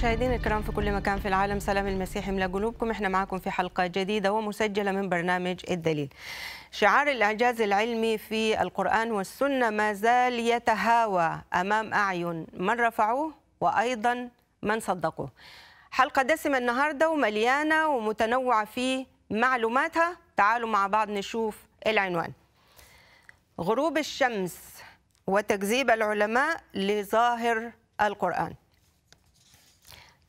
مشاهدينا الكرام في كل مكان في العالم سلام المسيح يملا قلوبكم احنا معاكم في حلقه جديده ومسجله من برنامج الدليل. شعار الاعجاز العلمي في القران والسنه ما زال يتهاوى امام اعين من رفعوه وايضا من صدقوه. حلقه دسمه النهارده ومليانه ومتنوعه في معلوماتها، تعالوا مع بعض نشوف العنوان. غروب الشمس وتكذيب العلماء لظاهر القرآن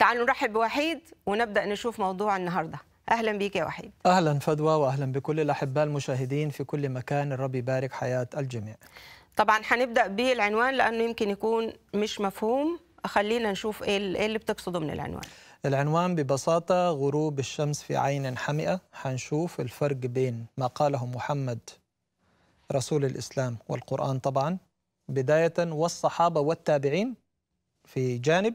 تعالوا نرحب بوحيد ونبدا نشوف موضوع النهارده اهلا بيك يا وحيد اهلا فدوى واهلا بكل الاحباء المشاهدين في كل مكان الرب يبارك حياه الجميع طبعا هنبدا بالعنوان لانه يمكن يكون مش مفهوم خلينا نشوف ايه, إيه اللي بتقصده من العنوان العنوان ببساطة غروب الشمس في عين حمئة حنشوف الفرق بين ما قاله محمد رسول الإسلام والقرآن طبعا بداية والصحابة والتابعين في جانب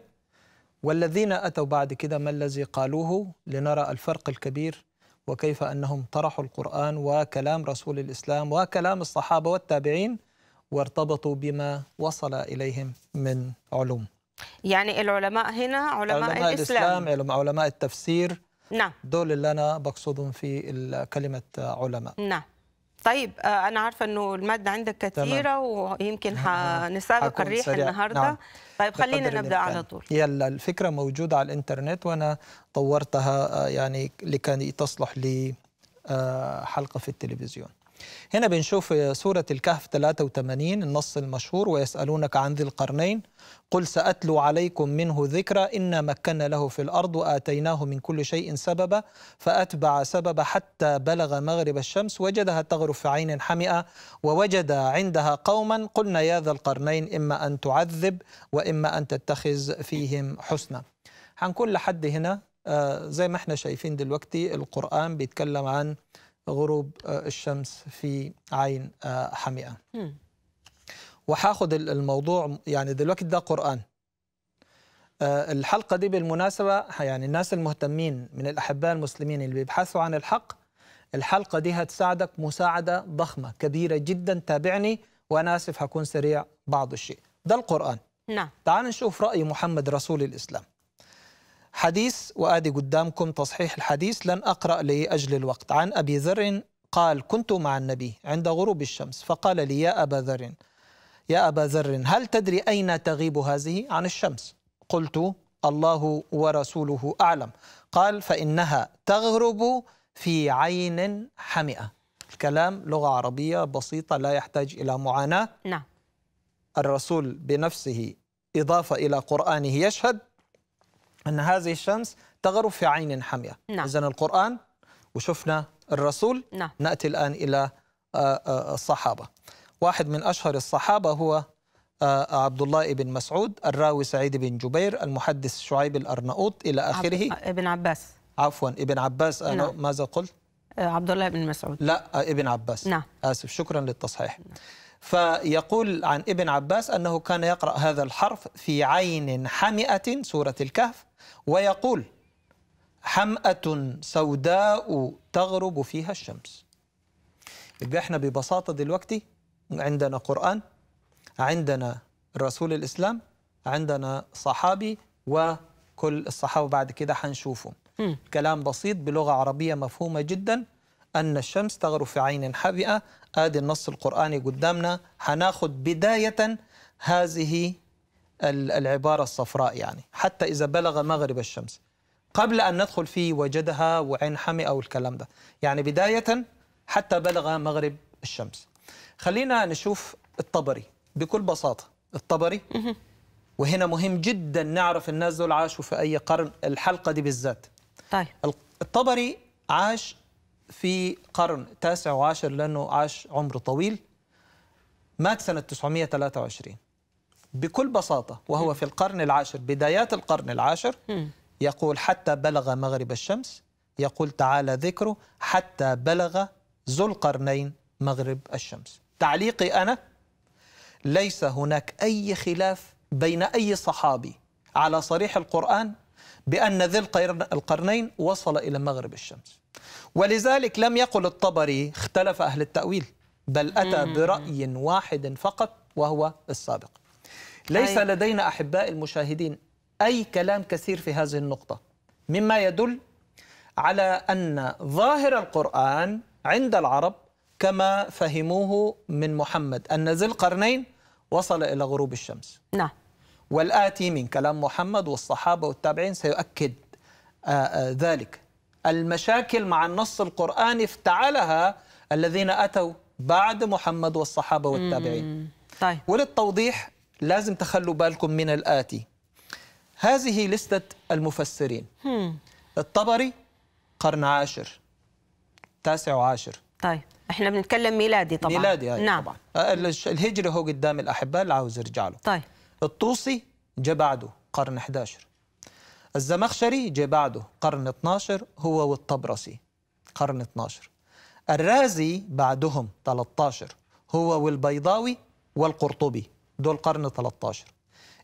والذين أتوا بعد كده ما الذي قالوه لنرى الفرق الكبير وكيف أنهم طرحوا القرآن وكلام رسول الإسلام وكلام الصحابة والتابعين وارتبطوا بما وصل إليهم من علوم يعني العلماء هنا علماء, علماء الإسلام, الإسلام علماء التفسير نعم دول اللي أنا بقصدهم في كلمة علماء نعم طيب آه، انا عارفه انه الماده عندك كثيره تمام. ويمكن هنسابق نعم، نعم. الريح سريع. نعم. النهارده نعم. طيب خلينا نبدا على طول يلا الفكره موجوده على الانترنت وانا طورتها آه، يعني لكي تصلح لحلقه آه، في التلفزيون هنا بنشوف سورة الكهف 83 النص المشهور ويسألونك عن ذي القرنين قل سأتلو عليكم منه ذكرى إنا مكنا له في الأرض وآتيناه من كل شيء سببا فأتبع سببا حتى بلغ مغرب الشمس وجدها تغرب في عين حمئة ووجد عندها قوما قلنا يا ذا القرنين إما أن تعذب وإما أن تتخذ فيهم حسنا هنكون لحد هنا آه، زي ما احنا شايفين دلوقتي القرآن بيتكلم عن غروب آه، الشمس في عين آه، حمئة وحاخد الموضوع يعني دلوقتي ده قرآن آه، الحلقة دي بالمناسبة يعني الناس المهتمين من الأحباء المسلمين اللي بيبحثوا عن الحق الحلقة دي هتساعدك مساعدة ضخمة كبيرة جدا تابعني وأنا آسف هكون سريع بعض الشيء ده القرآن نعم تعال نشوف رأي محمد رسول الإسلام حديث وآدي قدامكم تصحيح الحديث لن أقرأ لأجل الوقت عن أبي ذر قال كنت مع النبي عند غروب الشمس فقال لي يا أبا ذر يا أبا ذر هل تدري أين تغيب هذه عن الشمس قلت الله ورسوله أعلم قال فإنها تغرب في عين حمئة الكلام لغة عربية بسيطة لا يحتاج إلى معاناة نعم الرسول بنفسه إضافة إلى قرآنه يشهد أن هذه الشمس تغرب في عين حمية نعم. إذن القرآن وشفنا الرسول نعم. نأتي الآن إلى آه، آه، الصحابة واحد من أشهر الصحابة هو آه، عبد الله بن مسعود الراوي سعيد بن جبير المحدث شعيب الأرناؤوط إلى آخره ابن عباس عفوا ابن عباس أنا نعم. ماذا قلت؟ عبد الله بن مسعود لا ابن عباس نعم آسف شكرا للتصحيح نعم. فيقول عن ابن عباس أنه كان يقرأ هذا الحرف في عين حمئة سورة الكهف ويقول حمأة سوداء تغرب فيها الشمس يبقى احنا ببساطة دلوقتي عندنا قرآن عندنا رسول الإسلام عندنا صحابي وكل الصحابة بعد كده هنشوفهم كلام بسيط بلغة عربية مفهومة جدا أن الشمس تغرب في عين حبئة آدي النص القرآني قدامنا هناخد بداية هذه العبارة الصفراء يعني حتى إذا بلغ مغرب الشمس قبل أن ندخل في وجدها وعين حمئة أو الكلام ده يعني بداية حتى بلغ مغرب الشمس خلينا نشوف الطبري بكل بساطة الطبري وهنا مهم جدا نعرف الناس دول عاشوا في أي قرن الحلقة دي بالذات طيب الطبري عاش في قرن تاسع وعاشر لأنه عاش عمر طويل مات سنة 923 بكل بساطة وهو في القرن العاشر بدايات القرن العاشر يقول حتى بلغ مغرب الشمس يقول تعالى ذكره حتى بلغ ذو القرنين مغرب الشمس تعليقي أنا ليس هناك أي خلاف بين أي صحابي على صريح القرآن بأن ذي القرنين وصل إلى مغرب الشمس ولذلك لم يقل الطبري اختلف أهل التأويل بل أتى برأي واحد فقط وهو السابق ليس لدينا أحباء المشاهدين أي كلام كثير في هذه النقطة مما يدل على أن ظاهر القرآن عند العرب كما فهموه من محمد أن ذي القرنين وصل إلى غروب الشمس نعم والآتي من كلام محمد والصحابة والتابعين سيؤكد آآ آه، آآ آه، ذلك المشاكل مع النص القرآني افتعلها الذين أتوا بعد محمد والصحابة والتابعين طيب. وللتوضيح لازم تخلوا بالكم من الآتي هذه لستة المفسرين مم. الطبري قرن عاشر تاسع عاشر طيب احنا بنتكلم ميلادي طبعا ميلادي هاي أيوة نعم طبعا آه، الهجري هو قدام الأحباء اللي عاوز يرجع له طيب الطوسي جه بعده قرن 11 الزمخشري جه بعده قرن 12 هو والطبرسي قرن 12 الرازي بعدهم 13 هو والبيضاوي والقرطبي دول قرن 13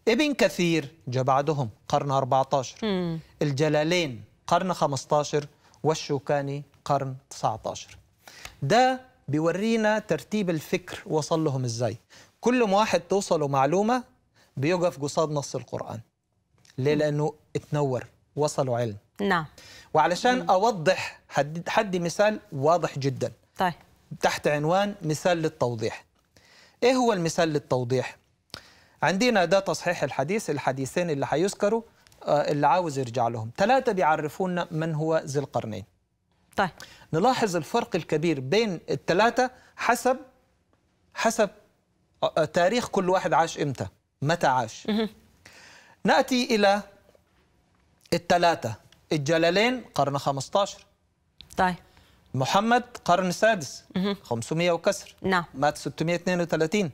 ابن كثير جاء بعدهم قرن 14 مم. الجلالين قرن 15 والشوكاني قرن 19 ده بيورينا ترتيب الفكر وصل لهم ازاي كل ما واحد توصله معلومة بيقف قصاد نص القرآن ليه لانه اتنور وصلوا علم نعم وعلشان اوضح حدي, حد مثال واضح جدا طيب تحت عنوان مثال للتوضيح ايه هو المثال للتوضيح عندنا ده تصحيح الحديث الحديثين اللي هيذكروا آه، اللي عاوز يرجع لهم ثلاثة بيعرفونا من هو ذي القرنين طيب نلاحظ الفرق الكبير بين الثلاثة حسب حسب آه، تاريخ كل واحد عاش امتى متى عاش نأتي إلى الثلاثة الجلالين قرن 15 طيب محمد قرن السادس 500 وكسر نعم مات 632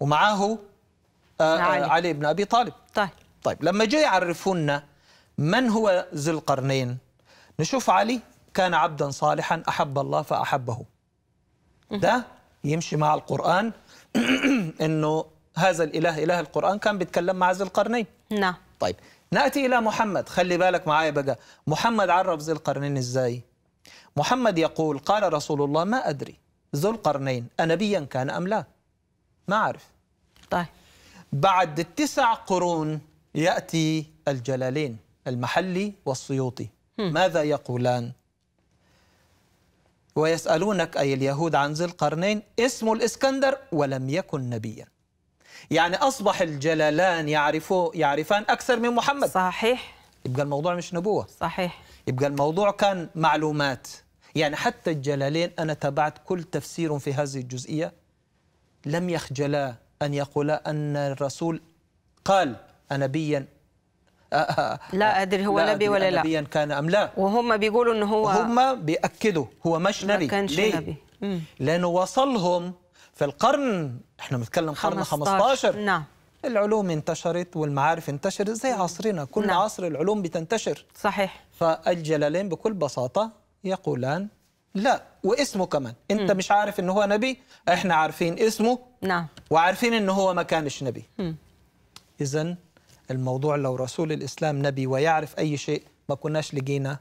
ومعه آه علي. آه، علي بن أبي طالب طيب طيب لما جاي يعرفونا من هو ذو القرنين نشوف علي كان عبدا صالحا أحب الله فأحبه ده يمشي مع القرآن أنه هذا الإله إله القرآن كان بيتكلم مع ذي القرنين نعم طيب نأتي إلى محمد خلي بالك معايا بقى محمد عرف ذي القرنين إزاي محمد يقول قال رسول الله ما أدري ذو القرنين أنبيا كان أم لا ما أعرف طيب بعد التسع قرون يأتي الجلالين المحلي والسيوطي ماذا يقولان ويسألونك أي اليهود عن ذي القرنين اسمه الإسكندر ولم يكن نبياً يعني أصبح الجلالان يعرفوا يعرفان أكثر من محمد صحيح يبقى الموضوع مش نبوة صحيح يبقى الموضوع كان معلومات يعني حتى الجلالين أنا تابعت كل تفسير في هذه الجزئية لم يخجلا أن يقولا أن الرسول قال أنبيا آه، آه، آه، لا أدري هو لا نبي ولا لا نبيا كان أم لا وهم بيقولوا أنه هو هم بيأكدوا هو مش نبي ما كانش ليه؟ نبي لأنه وصلهم في القرن احنا بنتكلم قرن 15, نعم العلوم انتشرت والمعارف انتشرت زي عصرنا كل نعم. عصر العلوم بتنتشر صحيح فالجلالين بكل بساطة يقولان لا واسمه كمان انت م. مش عارف ان هو نبي احنا عارفين اسمه نعم وعارفين ان هو ما كانش نبي اذا الموضوع لو رسول الاسلام نبي ويعرف اي شيء ما كناش لقينا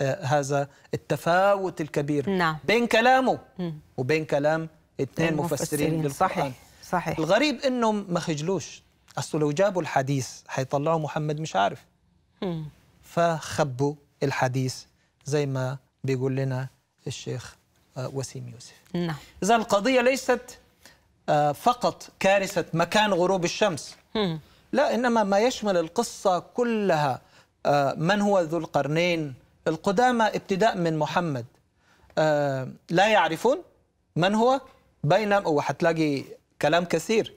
آه هذا التفاوت الكبير نعم. بين كلامه م. وبين كلام اثنين مفسرين للقرآن صحيح الغريب انهم ما خجلوش اصله لو جابوا الحديث حيطلعوا محمد مش عارف مم. فخبوا الحديث زي ما بيقول لنا الشيخ آه، وسيم يوسف نعم اذا القضيه ليست آه، فقط كارثه مكان غروب الشمس مم. لا انما ما يشمل القصه كلها آه، من هو ذو القرنين القدامى ابتداء من محمد لا يعرفون من هو بينما وحتلاقي كلام كثير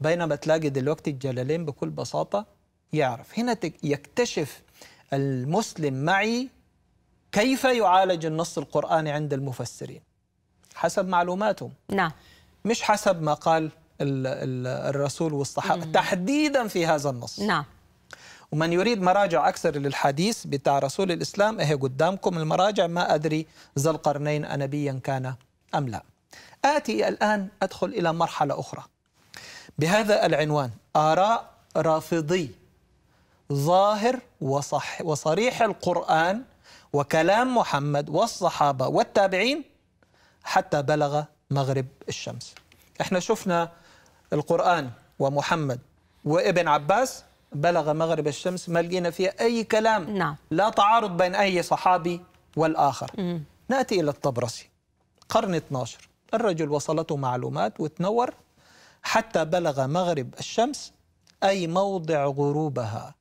بينما تلاقي دلوقتي الجلالين بكل بساطة يعرف هنا يكتشف المسلم معي كيف يعالج النص القرآني عند المفسرين حسب معلوماتهم نعم مش حسب ما قال الرسول والصحابة تحديدا في هذا النص نعم ومن يريد مراجع أكثر للحديث بتاع رسول الإسلام أهي قدامكم المراجع ما أدري ذا القرنين أنبيا كان أم لا آتي الآن أدخل إلى مرحلة أخرى بهذا العنوان آراء رافضي ظاهر وصح وصريح القرآن وكلام محمد والصحابة والتابعين حتى بلغ مغرب الشمس احنا شفنا القرآن ومحمد وابن عباس بلغ مغرب الشمس ما لقينا فيها أي كلام نعم. لا تعارض بين أي صحابي والآخر نأتي إلى الطبرسي قرن 12 الرجل وصلته معلومات وتنور حتى بلغ مغرب الشمس أي موضع غروبها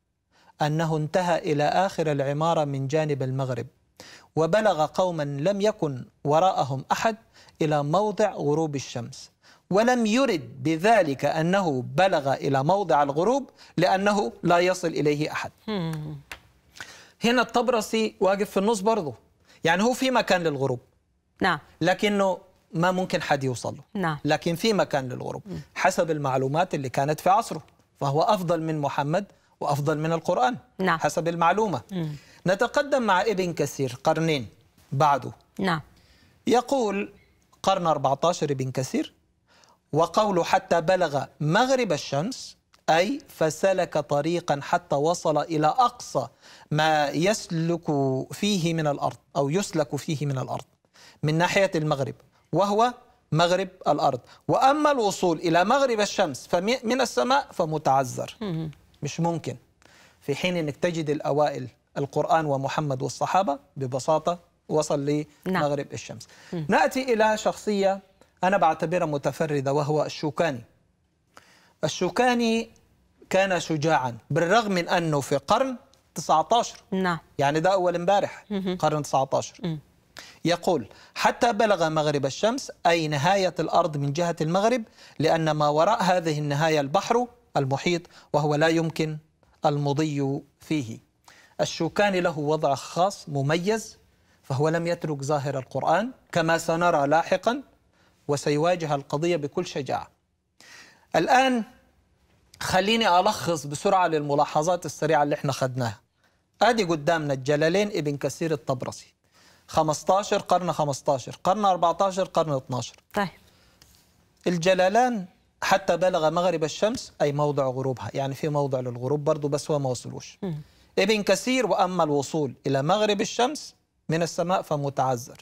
أنه انتهى إلى آخر العمارة من جانب المغرب وبلغ قوما لم يكن وراءهم أحد إلى موضع غروب الشمس ولم يرد بذلك أنه بلغ إلى موضع الغروب لأنه لا يصل إليه أحد هنا الطبرسي واقف في النص برضه يعني هو في مكان للغروب نعم لكنه ما ممكن حد يوصل له نعم. لكن في مكان للغرب حسب المعلومات اللي كانت في عصره فهو أفضل من محمد وأفضل من القرآن نعم. حسب المعلومة مم. نتقدم مع ابن كثير قرنين بعده نعم. يقول قرن 14 ابن كثير وقوله حتى بلغ مغرب الشمس أي فسلك طريقا حتى وصل إلى أقصى ما يسلك فيه من الأرض أو يسلك فيه من الأرض من ناحية المغرب وهو مغرب الأرض وأما الوصول إلى مغرب الشمس من السماء فمتعذر مش ممكن في حين أنك تجد الأوائل القرآن ومحمد والصحابة ببساطة وصل لمغرب نعم. الشمس نأتي إلى شخصية أنا بعتبرها متفردة وهو الشوكاني الشوكاني كان شجاعا بالرغم من أنه في قرن 19 نعم يعني ده أول امبارح قرن 19 يقول حتى بلغ مغرب الشمس أي نهاية الأرض من جهة المغرب لأن ما وراء هذه النهاية البحر المحيط وهو لا يمكن المضي فيه الشوكاني له وضع خاص مميز فهو لم يترك ظاهر القرآن كما سنرى لاحقا وسيواجه القضية بكل شجاعة الآن خليني ألخص بسرعة للملاحظات السريعة اللي احنا خدناها أدي قدامنا الجلالين ابن كثير الطبرسي 15 قرن 15 قرن 14 قرن 12 طيب الجلالان حتى بلغ مغرب الشمس أي موضع غروبها يعني في موضع للغروب برضه بس هو ما وصلوش م. ابن كثير وأما الوصول إلى مغرب الشمس من السماء فمتعذر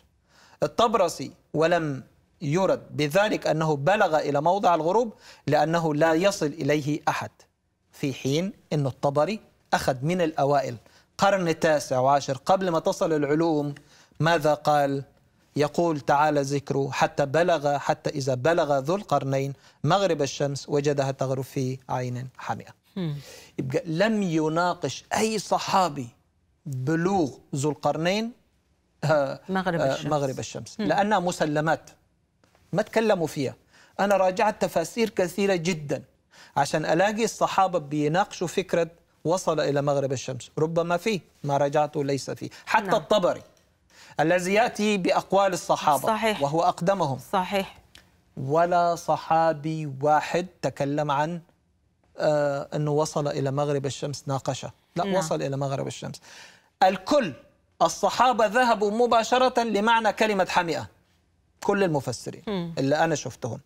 الطبرسي ولم يرد بذلك أنه بلغ إلى موضع الغروب لأنه لا يصل إليه أحد في حين أن الطبري أخذ من الأوائل قرن تاسع وعشر قبل ما تصل العلوم ماذا قال يقول تعالى ذكره حتى بلغ حتى إذا بلغ ذو القرنين مغرب الشمس وجدها تغرب في عين حمئة يبقى لم يناقش أي صحابي بلوغ ذو القرنين آه مغرب, آه الشمس. مغرب الشمس مم. لأنها مسلمات ما تكلموا فيها أنا راجعت تفاسير كثيرة جدا عشان ألاقي الصحابة بيناقشوا فكرة وصل إلى مغرب الشمس ربما فيه ما رجعته ليس فيه حتى نعم. الطبري الذي يأتي بأقوال الصحابة صحيح وهو أقدمهم صحيح ولا صحابي واحد تكلم عن آه أنه وصل إلى مغرب الشمس ناقشة لا نعم. وصل إلى مغرب الشمس الكل الصحابة ذهبوا مباشرة لمعنى كلمة حمئة كل المفسرين م. اللي أنا شفتهم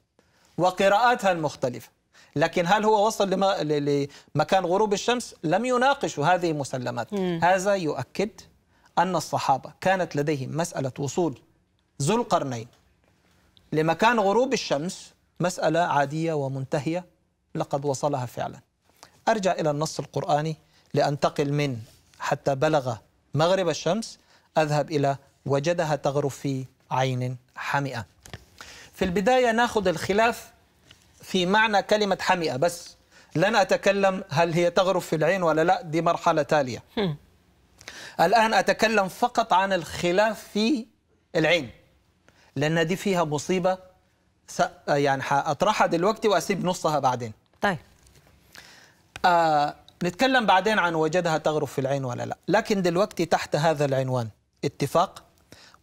وقراءاتها المختلفة لكن هل هو وصل لمكان غروب الشمس لم يناقش هذه المسلمات م. هذا يؤكد أن الصحابة كانت لديهم مسألة وصول ذو القرنين لمكان غروب الشمس مسألة عادية ومنتهية لقد وصلها فعلا أرجع إلى النص القرآني لأنتقل من حتى بلغ مغرب الشمس أذهب إلى وجدها تغرب في عين حمئة في البداية ناخذ الخلاف في معنى كلمة حمئة بس لن أتكلم هل هي تغرب في العين ولا لا دي مرحلة تالية الآن أتكلم فقط عن الخلاف في العين لأن دي فيها مصيبة س... يعني أطرحها دلوقتي وأسيب نصها بعدين طيب آه نتكلم بعدين عن وجدها تغرب في العين ولا لا لكن دلوقتي تحت هذا العنوان اتفاق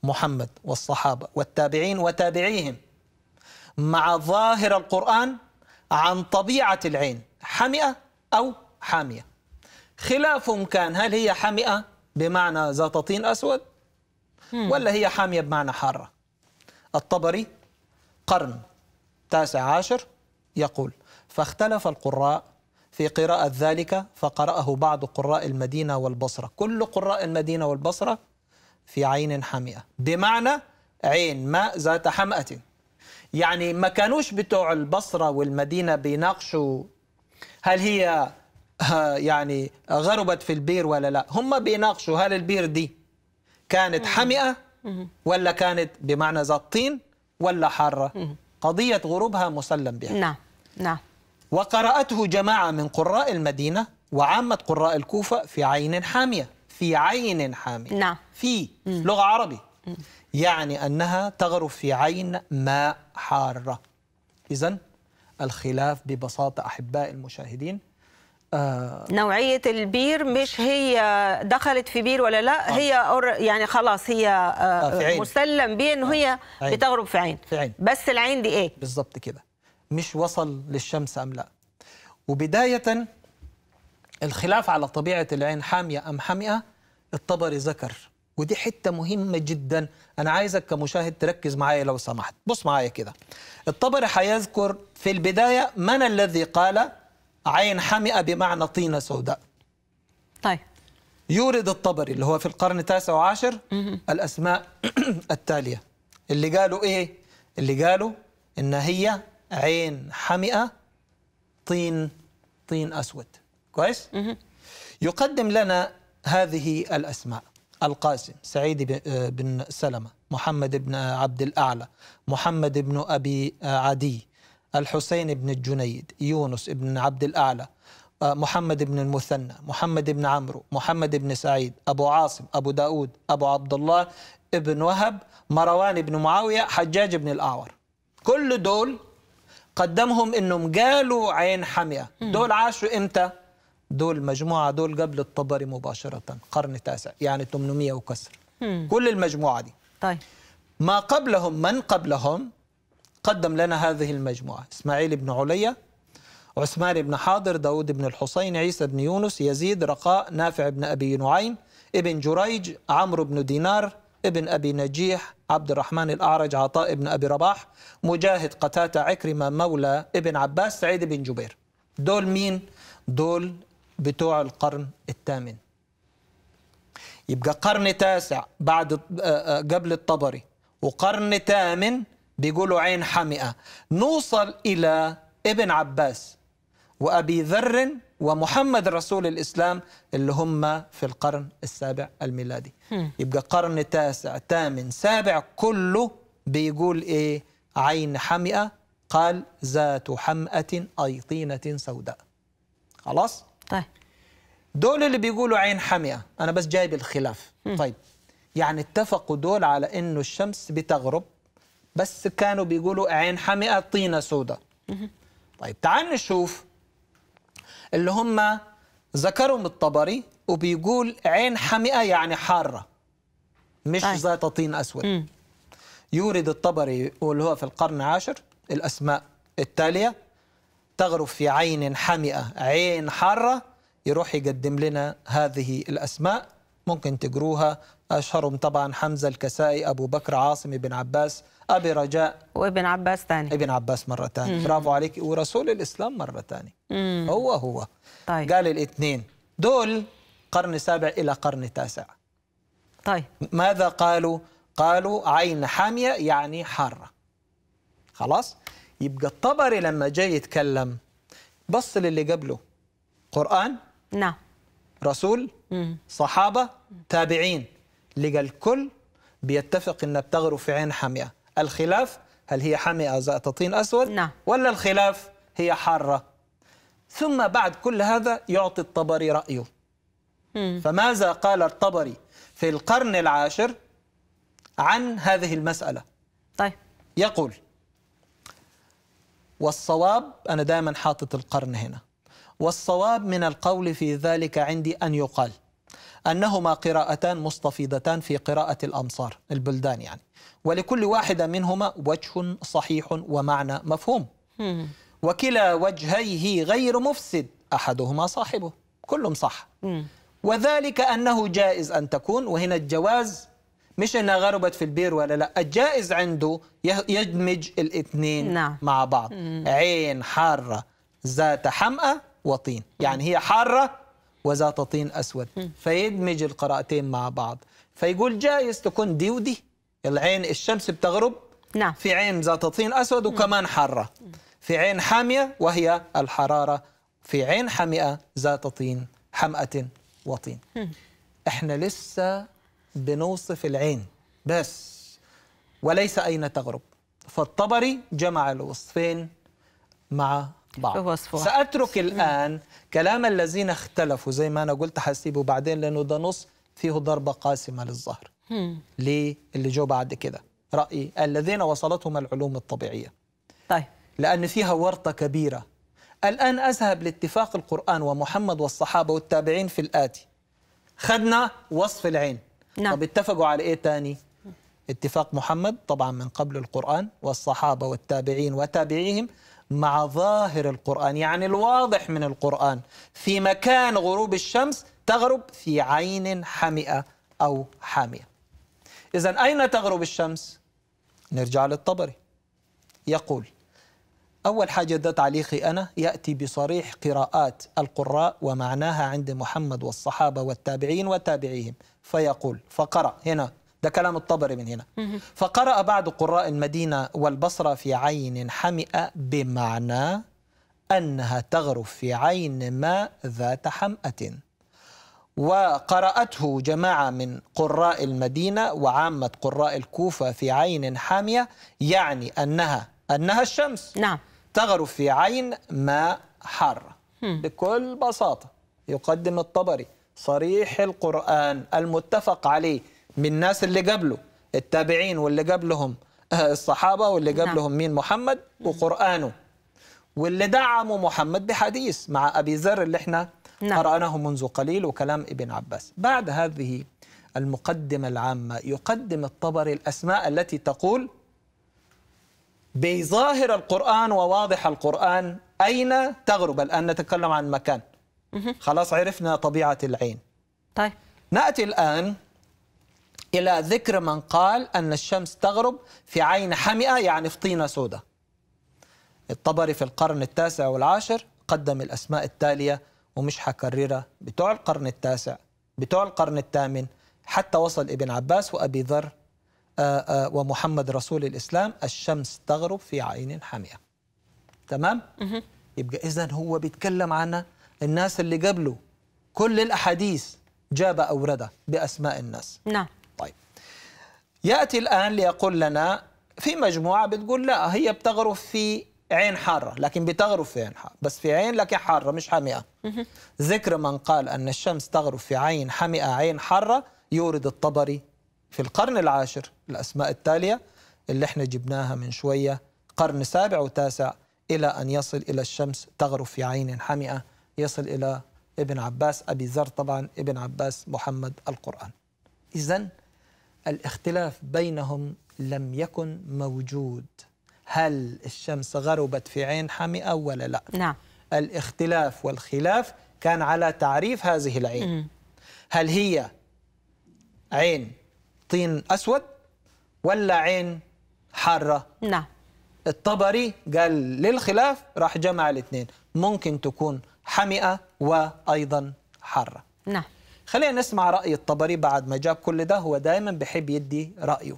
محمد والصحابة والتابعين وتابعيهم مع ظاهر القرآن عن طبيعة العين حمئة أو حامية خلاف كان هل هي حمئة بمعنى ذات طين أسود ولا هي حامية بمعنى حارة الطبري قرن تاسع عشر يقول فاختلف القراء في قراءة ذلك فقرأه بعض قراء المدينة والبصرة كل قراء المدينة والبصرة في عين حمئة بمعنى عين ماء ذات حمأة يعني ما كانوش بتوع البصرة والمدينة بيناقشوا هل هي آه، يعني غربت في البير ولا لا هم بيناقشوا هل البير دي كانت حمئة ولا كانت بمعنى ذات طين ولا حارة قضية غروبها مسلم بها نعم نعم وقرأته جماعة من قراء المدينة وعامة قراء الكوفة في عين حامية في عين حامية نعم في لغة عربي يعني أنها تغرب في عين ماء حارة إذا الخلاف ببساطة أحباء المشاهدين آه نوعية البير مش هي دخلت في بير ولا لا آه. هي يعني خلاص هي آه آه مسلم بيه انه آه. هي عين. بتغرب في عين. في عين بس العين دي ايه؟ بالظبط كده مش وصل للشمس ام لا وبداية الخلاف على طبيعة العين حامية ام حمئة الطبري ذكر ودي حتة مهمة جدا أنا عايزك كمشاهد تركز معايا لو سمحت بص معايا كده الطبري حيذكر في البداية من الذي قال عين حمئة بمعنى طينة سوداء طيب يورد الطبري اللي هو في القرن التاسع عشر الأسماء التالية اللي قالوا إيه؟ اللي قالوا إن هي عين حمئة طين طين أسود كويس؟ يقدم لنا هذه الأسماء القاسم سعيد آه، بن سلمة محمد بن عبد الأعلى محمد بن أبي عدي الحسين بن الجنيد يونس بن عبد الأعلى آه، محمد بن المثنى محمد بن عمرو محمد بن سعيد أبو عاصم أبو داود أبو عبد الله ابن وهب مروان بن معاوية حجاج بن الأعور كل دول قدمهم انهم قالوا عين حمئه دول عاشوا امتى دول مجموعه دول قبل الطبري مباشره قرن تاسع يعني 800 وكسر كل المجموعه دي طيب ما قبلهم من قبلهم قدم لنا هذه المجموعة إسماعيل بن علية عثمان بن حاضر داود بن الحسين عيسى بن يونس يزيد رقاء نافع بن أبي نعيم ابن جريج عمرو بن دينار ابن أبي نجيح عبد الرحمن الأعرج عطاء بن أبي رباح مجاهد قتاتة عكرمة مولى ابن عباس سعيد بن جبير دول مين؟ دول بتوع القرن الثامن يبقى قرن تاسع بعد آه، آه، قبل الطبري وقرن ثامن بيقولوا عين حمئة نوصل إلى ابن عباس وأبي ذر ومحمد رسول الإسلام اللي هم في القرن السابع الميلادي يبقى قرن تاسع ثامن سابع كله بيقول إيه عين حمئة قال ذات حمأة أي طينة سوداء خلاص طيب دول اللي بيقولوا عين حمئة أنا بس جايب الخلاف طيب يعني اتفقوا دول على أنه الشمس بتغرب بس كانوا بيقولوا عين حمئة طينة سودة طيب تعال نشوف اللي هم ذكرهم الطبري وبيقول عين حمئة يعني حارة مش أي. طيب. ذات طين أسود مم. يورد الطبري واللي هو في القرن العاشر الأسماء التالية تغرف في عين حمئة عين حارة يروح يقدم لنا هذه الأسماء ممكن تقروها أشهرهم طبعا حمزة الكسائي أبو بكر عاصم بن عباس أبي رجاء وابن عباس ثاني ابن عباس مرة ثانية برافو عليك ورسول الإسلام مرة ثانية هو هو طيب. قال الاثنين دول قرن سابع إلى قرن تاسع طيب ماذا قالوا؟ قالوا عين حامية يعني حارة خلاص؟ يبقى الطبري لما جاي يتكلم بص للي قبله قرآن نعم رسول مم. صحابة تابعين لقى الكل بيتفق ان بتغرف في عين حامية الخلاف هل هي حامئة ذات طين أسود نعم. ولا الخلاف هي حارة ثم بعد كل هذا يعطي الطبري رأيه مم. فماذا قال الطبري في القرن العاشر عن هذه المسألة طيب يقول والصواب أنا دائما حاطط القرن هنا والصواب من القول في ذلك عندي أن يقال أنهما قراءتان مستفيضتان في قراءة الأمصار البلدان يعني ولكل واحدة منهما وجه صحيح ومعنى مفهوم وكلا وجهيه غير مفسد أحدهما صاحبه كلهم صح وذلك أنه جائز أن تكون وهنا الجواز مش انها غربت في البير ولا لا الجائز عنده يدمج الاثنين نعم. مع بعض عين حاره ذات حمأة وطين يعني هي حاره وذات طين أسود فيدمج القراءتين مع بعض فيقول جايز تكون دي ودي العين الشمس بتغرب نعم في عين ذات طين أسود وكمان حارة في عين حامية وهي الحرارة في عين حمئة ذات طين حمأة وطين احنا لسه بنوصف العين بس وليس أين تغرب فالطبري جمع الوصفين مع بعض سأترك الآن كلام الذين اختلفوا زي ما أنا قلت حسيبه بعدين لأنه ده نص فيه ضربة قاسمة للظهر ليه اللي جو بعد كده رأيي الذين وصلتهم العلوم الطبيعية طيب لأن فيها ورطة كبيرة الآن أذهب لاتفاق القرآن ومحمد والصحابة والتابعين في الآتي خدنا وصف العين نعم. طب اتفقوا على إيه تاني اتفاق محمد طبعا من قبل القرآن والصحابة والتابعين وتابعيهم مع ظاهر القرآن يعني الواضح من القرآن في مكان غروب الشمس تغرب في عين حمئة أو حامية إذا أين تغرب الشمس؟ نرجع للطبري يقول أول حاجة ده تعليقي أنا يأتي بصريح قراءات القراء ومعناها عند محمد والصحابة والتابعين وتابعيهم فيقول فقرأ هنا ده كلام الطبري من هنا فقرأ بعض قراء المدينة والبصرة في عين حمئة بمعنى أنها تغرف في عين ماء ذات حمأة وقرأته جماعة من قراء المدينة وعامة قراء الكوفة في عين حامية يعني أنها أنها الشمس نعم تغرف في عين ماء حار بكل بساطة يقدم الطبري صريح القرآن المتفق عليه من الناس اللي قبله التابعين واللي قبلهم آه، الصحابة واللي نعم. قبلهم مين محمد وقرآنه واللي دعموا محمد بحديث مع أبي ذر اللي احنا نعم. قرأناه منذ قليل وكلام ابن عباس بعد هذه المقدمة العامة يقدم الطبري الأسماء التي تقول بظاهر القرآن وواضح القرآن أين تغرب الآن نتكلم عن مكان خلاص عرفنا طبيعة العين طيب نأتي الآن إلى ذكر من قال أن الشمس تغرب في عين حمئة يعني في طينة سوداء الطبري في القرن التاسع والعاشر قدم الأسماء التالية ومش حكررها بتوع القرن التاسع بتوع القرن الثامن حتى وصل ابن عباس وأبي ذر آه، آه، ومحمد رسول الإسلام الشمس تغرب في عين حمئة تمام؟ يبقى إذا هو بيتكلم عن الناس اللي قبله كل الأحاديث جاب أورده بأسماء الناس نعم يأتي الآن ليقول لنا في مجموعة بتقول لا هي بتغرف في عين حارة لكن بتغرف في عين حارة بس في عين لك حارة مش حامئة ذكر من قال أن الشمس تغرف في عين حمئة عين حارة يورد الطبري في القرن العاشر الأسماء التالية اللي احنا جبناها من شوية قرن سابع وتاسع إلى أن يصل إلى الشمس تغرف في عين حمئة يصل إلى ابن عباس أبي ذر طبعا ابن عباس محمد القرآن إذن الاختلاف بينهم لم يكن موجود هل الشمس غربت في عين حمئة ولا لا نعم. الاختلاف والخلاف كان على تعريف هذه العين م. هل هي عين طين أسود ولا عين حارة نعم الطبري قال للخلاف راح جمع الاثنين ممكن تكون حمئة وأيضا حارة نعم خلينا نسمع راي الطبري بعد ما جاب كل ده هو دايما بيحب يدي رايه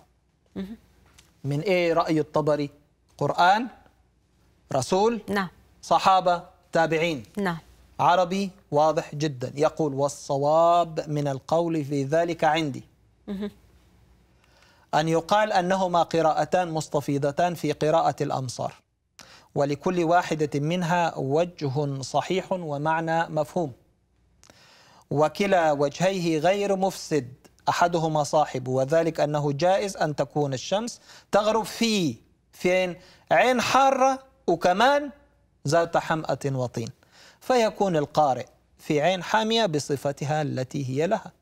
من ايه راي الطبري قران رسول نعم صحابه تابعين نعم عربي واضح جدا يقول والصواب من القول في ذلك عندي أن يقال أنهما قراءتان مستفيضتان في قراءة الأمصار ولكل واحدة منها وجه صحيح ومعنى مفهوم وكلا وجهيه غير مفسد أحدهما صاحبه وذلك أنه جائز أن تكون الشمس تغرب في فين عين حارة وكمان ذات حمأة وطين فيكون القارئ في عين حامية بصفتها التي هي لها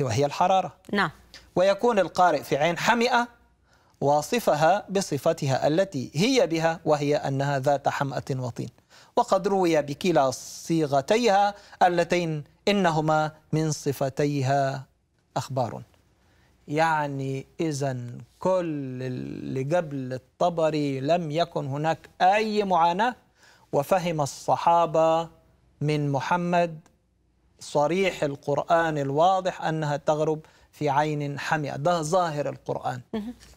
وهي الحرارة نعم ويكون القارئ في عين حمئة واصفها بصفتها التي هي بها وهي أنها ذات حمأة وطين وقد روي بكلا صيغتيها اللتين إنهما من صفتيها أخبار يعني إذا كل اللي قبل الطبري لم يكن هناك أي معاناة وفهم الصحابة من محمد صريح القرآن الواضح أنها تغرب في عين حمئة ده ظاهر القرآن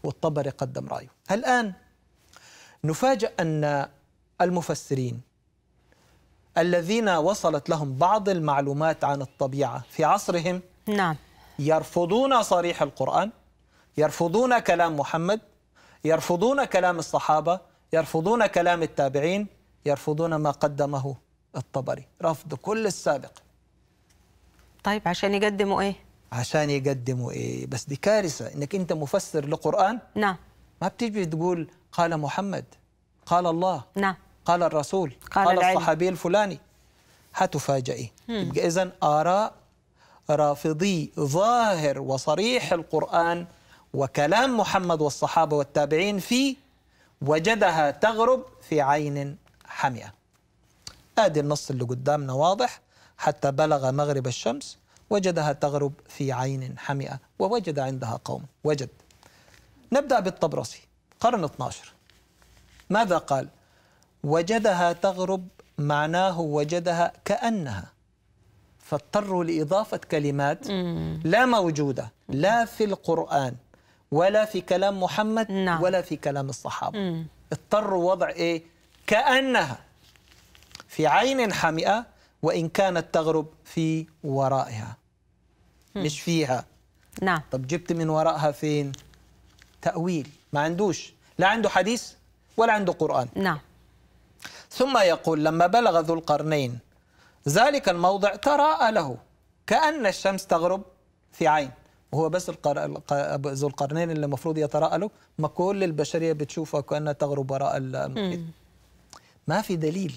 والطبري قدم رأيه الآن نفاجأ أن المفسرين الذين وصلت لهم بعض المعلومات عن الطبيعة في عصرهم نعم يرفضون صريح القرآن يرفضون كلام محمد يرفضون كلام الصحابة يرفضون كلام التابعين يرفضون ما قدمه الطبري رفض كل السابق طيب عشان يقدموا ايه عشان يقدموا ايه بس دي كارثه انك انت مفسر لقران نعم ما بتيجي تقول قال محمد قال الله نعم قال الرسول قال, قال الصحابي الفلاني هتفاجئي يبقى إذا آراء رافضي ظاهر وصريح القرآن وكلام محمد والصحابة والتابعين فيه وجدها تغرب في عين حمئة آدي النص اللي قدامنا واضح حتى بلغ مغرب الشمس وجدها تغرب في عين حمئة ووجد عندها قوم وجد نبدأ بالطبرسي قرن 12 ماذا قال؟ وجدها تغرب معناه وجدها كأنها فاضطروا لإضافة كلمات لا موجودة لا في القرآن ولا في كلام محمد نعم. ولا في كلام الصحابة اضطروا وضع إيه كأنها في عين حمئة وإن كانت تغرب في ورائها مش فيها نعم طب جبت من ورائها فين تأويل ما عندوش لا عنده حديث ولا عنده قرآن نعم ثم يقول لما بلغ ذو القرنين ذلك الموضع تراءى له كأن الشمس تغرب في عين وهو بس القر... ذو القرنين اللي المفروض يتراءى له ما كل البشرية بتشوفه كأنها تغرب وراء المحيط ما في دليل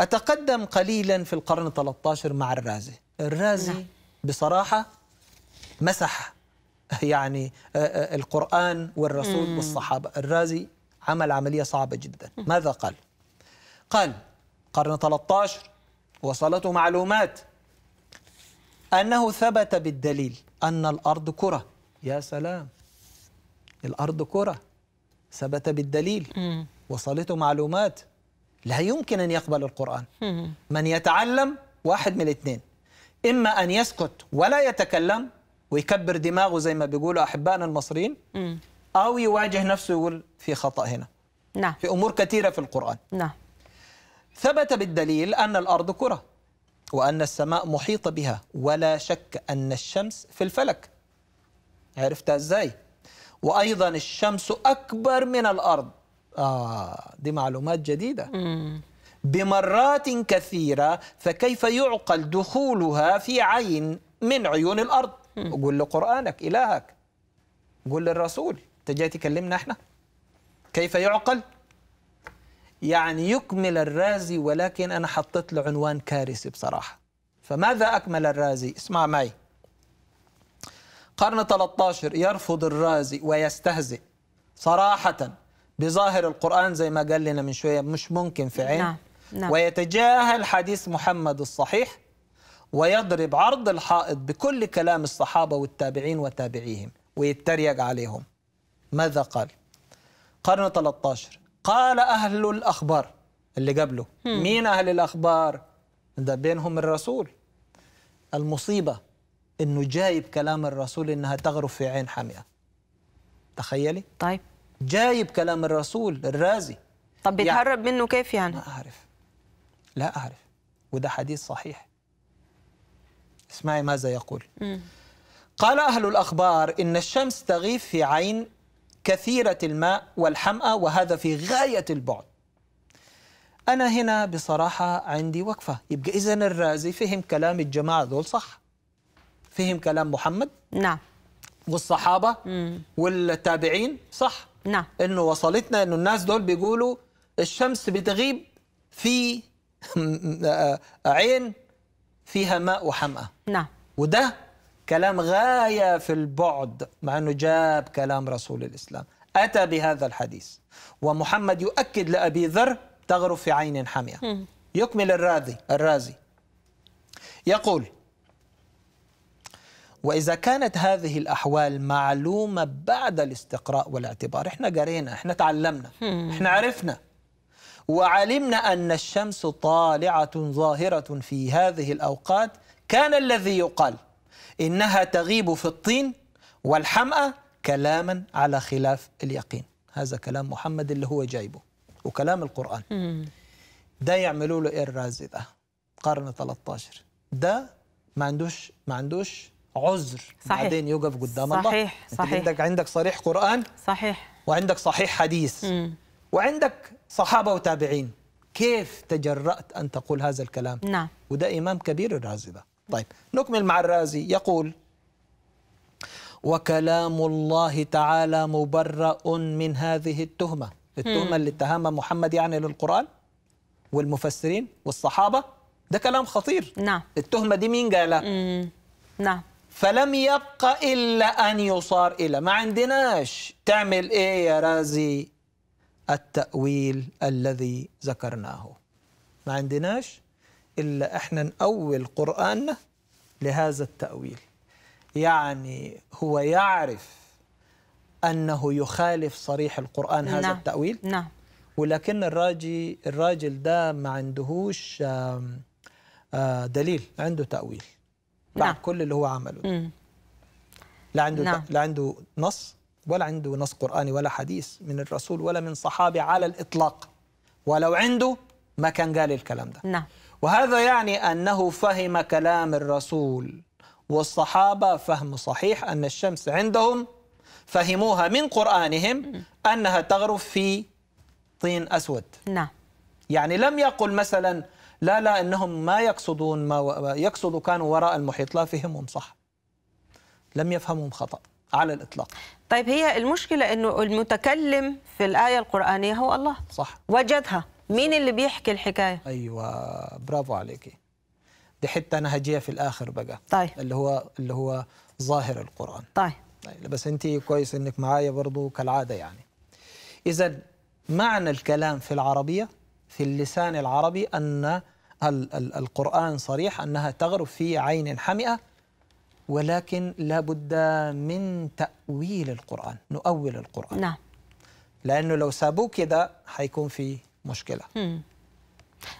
أتقدم قليلا في القرن 13 مع الرازي الرازي نعم. بصراحة مسح يعني القرآن والرسول والصحابة الرازي عمل عملية صعبة جدا ماذا قال؟ قال قرن 13 وصلته معلومات أنه ثبت بالدليل أن الأرض كرة يا سلام الأرض كرة ثبت بالدليل وصلته معلومات لا يمكن أن يقبل القرآن من يتعلم واحد من الاثنين إما أن يسكت ولا يتكلم ويكبر دماغه زي ما بيقولوا أحبائنا المصريين أو يواجه نفسه يقول في خطأ هنا نعم في أمور كثيرة في القرآن نعم ثبت بالدليل أن الأرض كرة وأن السماء محيطة بها ولا شك أن الشمس في الفلك عرفتها إزاي؟ وأيضا الشمس أكبر من الأرض آه دي معلومات جديدة بمرات كثيرة فكيف يعقل دخولها في عين من عيون الأرض قل لقرآنك إلهك قل للرسول جاي تكلمنا احنا كيف يعقل يعني يكمل الرازي ولكن أنا حطيت له عنوان كارثي بصراحة فماذا أكمل الرازي؟ اسمع معي قرن 13 يرفض الرازي ويستهزئ صراحة بظاهر القرآن زي ما قال لنا من شوية مش ممكن في عين نعم. نعم. ويتجاهل حديث محمد الصحيح ويضرب عرض الحائط بكل كلام الصحابة والتابعين وتابعيهم ويتريق عليهم ماذا قال؟ قرن 13 قال أهل الأخبار اللي قبله مم. مين أهل الأخبار ده بينهم الرسول المصيبة إنه جايب كلام الرسول إنها تغرف في عين حمئة تخيلي طيب جايب كلام الرسول الرازي طب يعني بيتهرب يعني منه كيف يعني ما أعرف لا أعرف وده حديث صحيح اسمعي ماذا يقول مم. قال أهل الأخبار إن الشمس تغيب في عين كثيرة الماء والحمأة وهذا في غاية البعد أنا هنا بصراحة عندي وقفة يبقى إذا الرازي فهم كلام الجماعة دول صح فهم كلام محمد نعم والصحابة مم. والتابعين صح نعم إنه وصلتنا إنه الناس دول بيقولوا الشمس بتغيب في آه، عين فيها ماء وحمأة نعم وده كلام غاية في البعد مع أنه جاب كلام رسول الإسلام أتى بهذا الحديث ومحمد يؤكد لأبي ذر تغرف في عين حمئة يكمل الرازي الرازي يقول وإذا كانت هذه الأحوال معلومة بعد الاستقراء والاعتبار احنا قرينا احنا تعلمنا احنا عرفنا وعلمنا أن الشمس طالعة ظاهرة في هذه الأوقات كان الذي يقال إنها تغيب في الطين والحمأة كلاما على خلاف اليقين هذا كلام محمد اللي هو جايبه وكلام القرآن ده يعملوا له إيه الرازي ده قرن 13 ده ما عندوش ما عندوش عذر صحيح. بعدين يوقف قدام صحيح. الله صحيح صحيح عندك عندك صريح قرآن صحيح وعندك صحيح حديث مم. وعندك صحابة وتابعين كيف تجرأت أن تقول هذا الكلام نعم وده إمام كبير الرازي ده طيب نكمل مع الرازي يقول وكلام الله تعالى مبرأ من هذه التهمة التهمة اللي اتهم محمد يعني للقرآن والمفسرين والصحابة ده كلام خطير نعم التهمة دي مين قالها؟ نعم فلم يبق إلا أن يصار إلى ما عندناش تعمل إيه يا رازي التأويل الذي ذكرناه ما عندناش إلا إحنا نأول قرآننا لهذا التأويل يعني هو يعرف أنه يخالف صريح القرآن هذا نعم. التأويل نعم. ولكن الراجي الراجل ده ما عندهوش آه، دليل عنده تأويل بعد نعم. كل اللي هو عمله ده. لا عنده نعم. لا عنده نص ولا عنده نص قرآني ولا حديث من الرسول ولا من صحابي على الإطلاق ولو عنده ما كان قال الكلام ده نعم وهذا يعني أنه فهم كلام الرسول والصحابة فهم صحيح أن الشمس عندهم فهموها من قرآنهم أنها تغرب في طين أسود نعم يعني لم يقل مثلا لا لا انهم ما يقصدون ما يقصدوا كانوا وراء المحيط لا فهمهم صح لم يفهمهم خطا على الاطلاق طيب هي المشكله انه المتكلم في الايه القرانيه هو الله صح وجدها مين اللي بيحكي الحكايه ايوه برافو عليكي دي حته انا هجيها في الاخر بقى طيب اللي هو اللي هو ظاهر القران طيب, طيب. بس انت كويس انك معايا برضو كالعاده يعني اذا معنى الكلام في العربيه في اللسان العربي ان القرآن صريح أنها تغرب في عين حمئة ولكن لا بد من تأويل القرآن نؤول القرآن نعم لأنه لو سابوه كده حيكون في مشكله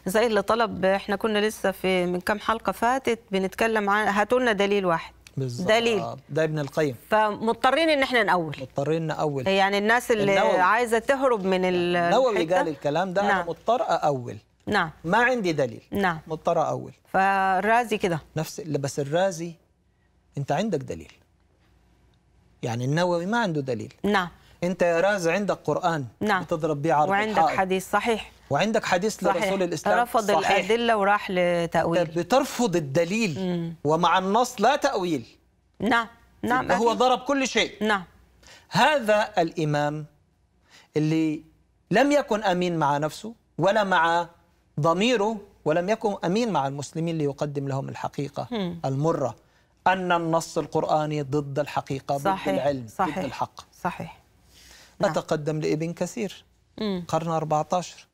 زي اللي طلب احنا كنا لسه في من كام حلقه فاتت بنتكلم عن هاتوا لنا دليل واحد بالظبط دليل ده ابن القيم فمضطرين ان احنا نأول مضطرين نأول يعني الناس اللي النووي. عايزه تهرب من نعم. النووي قال الكلام ده نعم. انا مضطر أأول نعم ما عندي دليل نعم مضطر أأول فالرازي كده نفس بس الرازي انت عندك دليل يعني النووي ما عنده دليل نعم انت يا راز عندك قران نعم. بتضرب بيه عرض وعندك الحائط. حديث صحيح وعندك حديث صحيح. لرسول الاسلام رفض صحيح. الادله وراح لتاويل بترفض طيب، الدليل مم. ومع النص لا تاويل نعم نعم هو ضرب كل شيء نعم هذا الامام اللي لم يكن امين مع نفسه ولا مع ضميره ولم يكن امين مع المسلمين ليقدم لهم الحقيقه مم. المره ان النص القراني ضد الحقيقه صحيح. ضد العلم صحيح. ضد الحق صحيح نعم. نتقدم لابن كثير قرن 14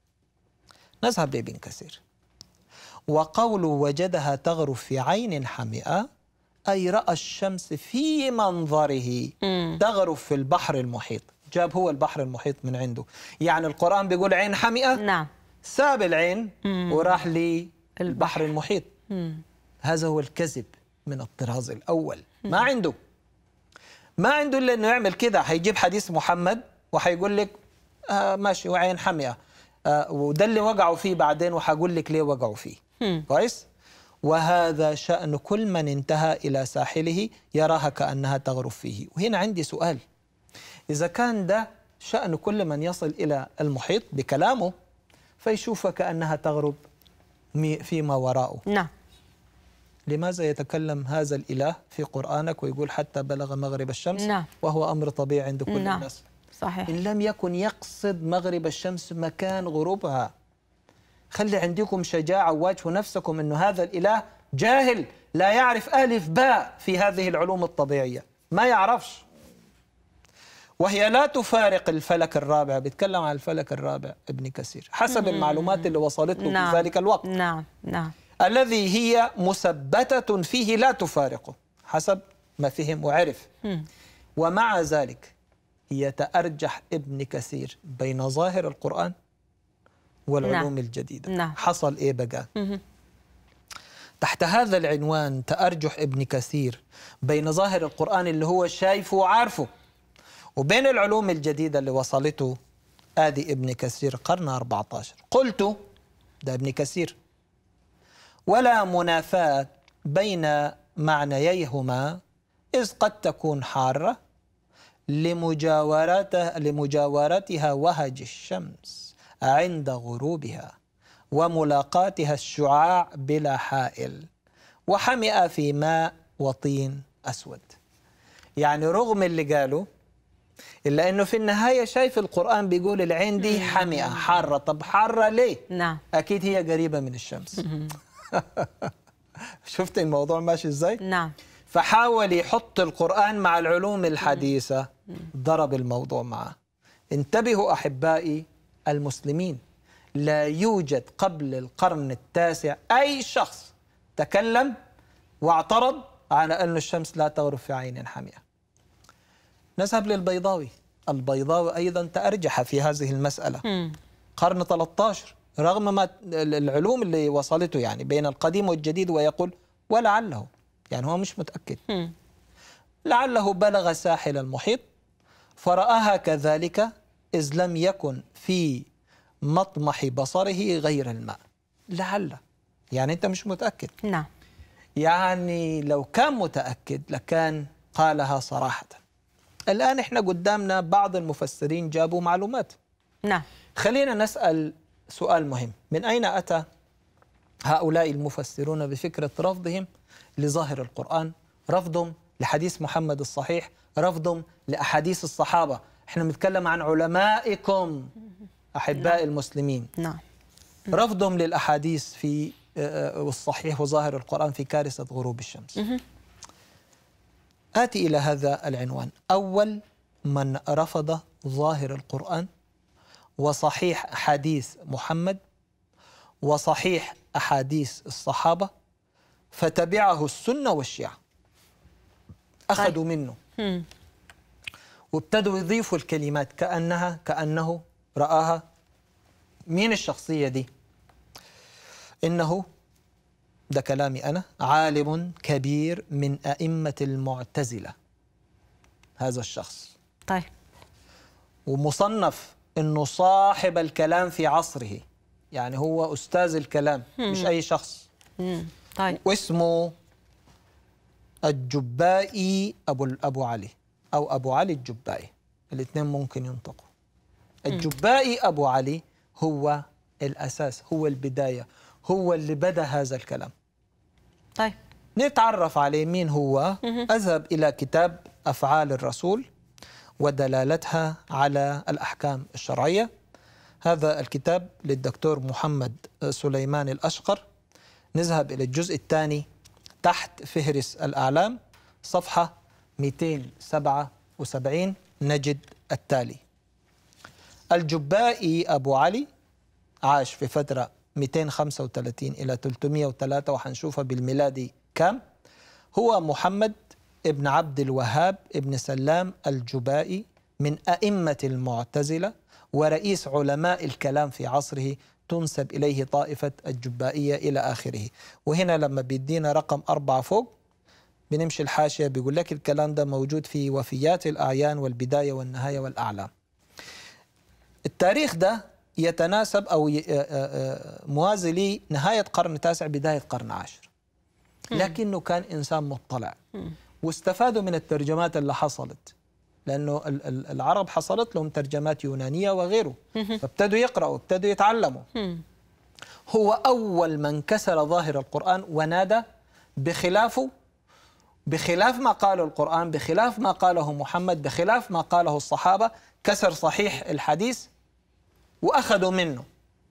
نذهب لابن كثير وقوله وجدها تغرف في عين حمئة أي رأى الشمس في منظره تغرف في البحر المحيط جاب هو البحر المحيط من عنده يعني القرآن بيقول عين حمئة نعم ساب العين مم. وراح للبحر المحيط هذا هو الكذب من الطراز الأول ما عنده ما عنده إلا أنه يعمل كده هيجيب حديث محمد وهيقول لك آه ماشي وعين حمية آه وده اللي وقعوا فيه بعدين وهقول لك ليه وقعوا فيه كويس وهذا شأن كل من انتهى إلى ساحله يراها كأنها تغرب فيه وهنا عندي سؤال إذا كان ده شأن كل من يصل إلى المحيط بكلامه فيشوفها كأنها تغرب فيما وراءه نعم لماذا يتكلم هذا الإله في قرآنك ويقول حتى بلغ مغرب الشمس نعم. وهو أمر طبيعي عند كل نعم. الناس صحيح إن لم يكن يقصد مغرب الشمس مكان غروبها خلي عندكم شجاعة وواجهوا نفسكم أن هذا الإله جاهل لا يعرف ألف باء في هذه العلوم الطبيعية ما يعرفش وهي لا تفارق الفلك الرابع بيتكلم عن الفلك الرابع ابن كثير حسب المعلومات اللي وصلت له نعم. في ذلك الوقت نعم نعم الذي هي مثبتة فيه لا تفارقه حسب ما فهم وعرف مم. ومع ذلك يتأرجح ابن كثير بين ظاهر القرآن والعلوم نعم. الجديدة نعم. حصل إيه بقى؟ تحت هذا العنوان تأرجح ابن كثير بين ظاهر القرآن اللي هو شايفه وعارفه وبين العلوم الجديدة اللي وصلته آدي ابن كثير قرن 14 قلت ده ابن كثير ولا منافاة بين معنييهما إذ قد تكون حارة لمجاورتها, لمجاورتها وهج الشمس عند غروبها وملاقاتها الشعاع بلا حائل وحمئ في ماء وطين أسود يعني رغم اللي قالوا إلا أنه في النهاية شايف القرآن بيقول العين دي حمئة حارة طب حارة ليه؟ نعم أكيد هي قريبة من الشمس شفت الموضوع ماشي إزاي؟ نعم فحاول يحط القرآن مع العلوم الحديثة ضرب الموضوع معه انتبهوا أحبائي المسلمين لا يوجد قبل القرن التاسع أي شخص تكلم واعترض على أن الشمس لا تغرب في عين حمئة نذهب للبيضاوي البيضاوي أيضا تأرجح في هذه المسألة قرن 13 رغم ما العلوم اللي وصلته يعني بين القديم والجديد ويقول ولعله يعني هو مش متأكد لعله بلغ ساحل المحيط فرآها كذلك إذ لم يكن في مطمح بصره غير الماء لعل يعني أنت مش متأكد نعم يعني لو كان متأكد لكان قالها صراحة الآن إحنا قدامنا بعض المفسرين جابوا معلومات نعم خلينا نسأل سؤال مهم من أين أتى هؤلاء المفسرون بفكرة رفضهم لظاهر القرآن رفضهم لحديث محمد الصحيح رفضهم لأحاديث الصحابة احنا بنتكلم عن علمائكم أحباء نعم. المسلمين نعم رفضهم للأحاديث في والصحيح آه، وظاهر القرآن في كارثة غروب الشمس آتي إلى هذا العنوان أول من رفض ظاهر القرآن وصحيح حديث محمد وصحيح أحاديث الصحابة فتبعه السنة والشيعة أخذوا طيب. منه وابتدوا يضيفوا الكلمات كأنها كأنه رآها مين الشخصية دي إنه ده كلامي أنا عالم كبير من أئمة المعتزلة هذا الشخص طيب ومصنف انه صاحب الكلام في عصره يعني هو استاذ الكلام مش اي شخص طيب واسمه الجبائي أبو أبو علي أو أبو علي الجبائي الاثنين ممكن ينطقوا الجبائي أبو علي هو الأساس هو البداية هو اللي بدأ هذا الكلام طيب نتعرف عليه مين هو أذهب إلى كتاب أفعال الرسول ودلالتها على الأحكام الشرعية هذا الكتاب للدكتور محمد سليمان الأشقر نذهب إلى الجزء الثاني تحت فهرس الأعلام صفحة 277 نجد التالي الجبائي أبو علي عاش في فترة 235 إلى 303 وحنشوفها بالميلادي كام هو محمد ابن عبد الوهاب ابن سلام الجبائي من أئمة المعتزلة ورئيس علماء الكلام في عصره تنسب إليه طائفة الجبائية إلى آخره وهنا لما بيدينا رقم أربعة فوق بنمشي الحاشية بيقول لك الكلام ده موجود في وفيات الأعيان والبداية والنهاية والأعلام التاريخ ده يتناسب أو موازي لنهاية قرن تاسع بداية قرن عاشر لكنه كان إنسان مطلع واستفادوا من الترجمات اللي حصلت لانه العرب حصلت لهم ترجمات يونانيه وغيره فابتدوا يقراوا ابتدوا يتعلموا هو اول من كسر ظاهر القران ونادى بخلافه بخلاف ما قاله القرآن بخلاف ما قاله محمد بخلاف ما قاله الصحابة كسر صحيح الحديث وأخذوا منه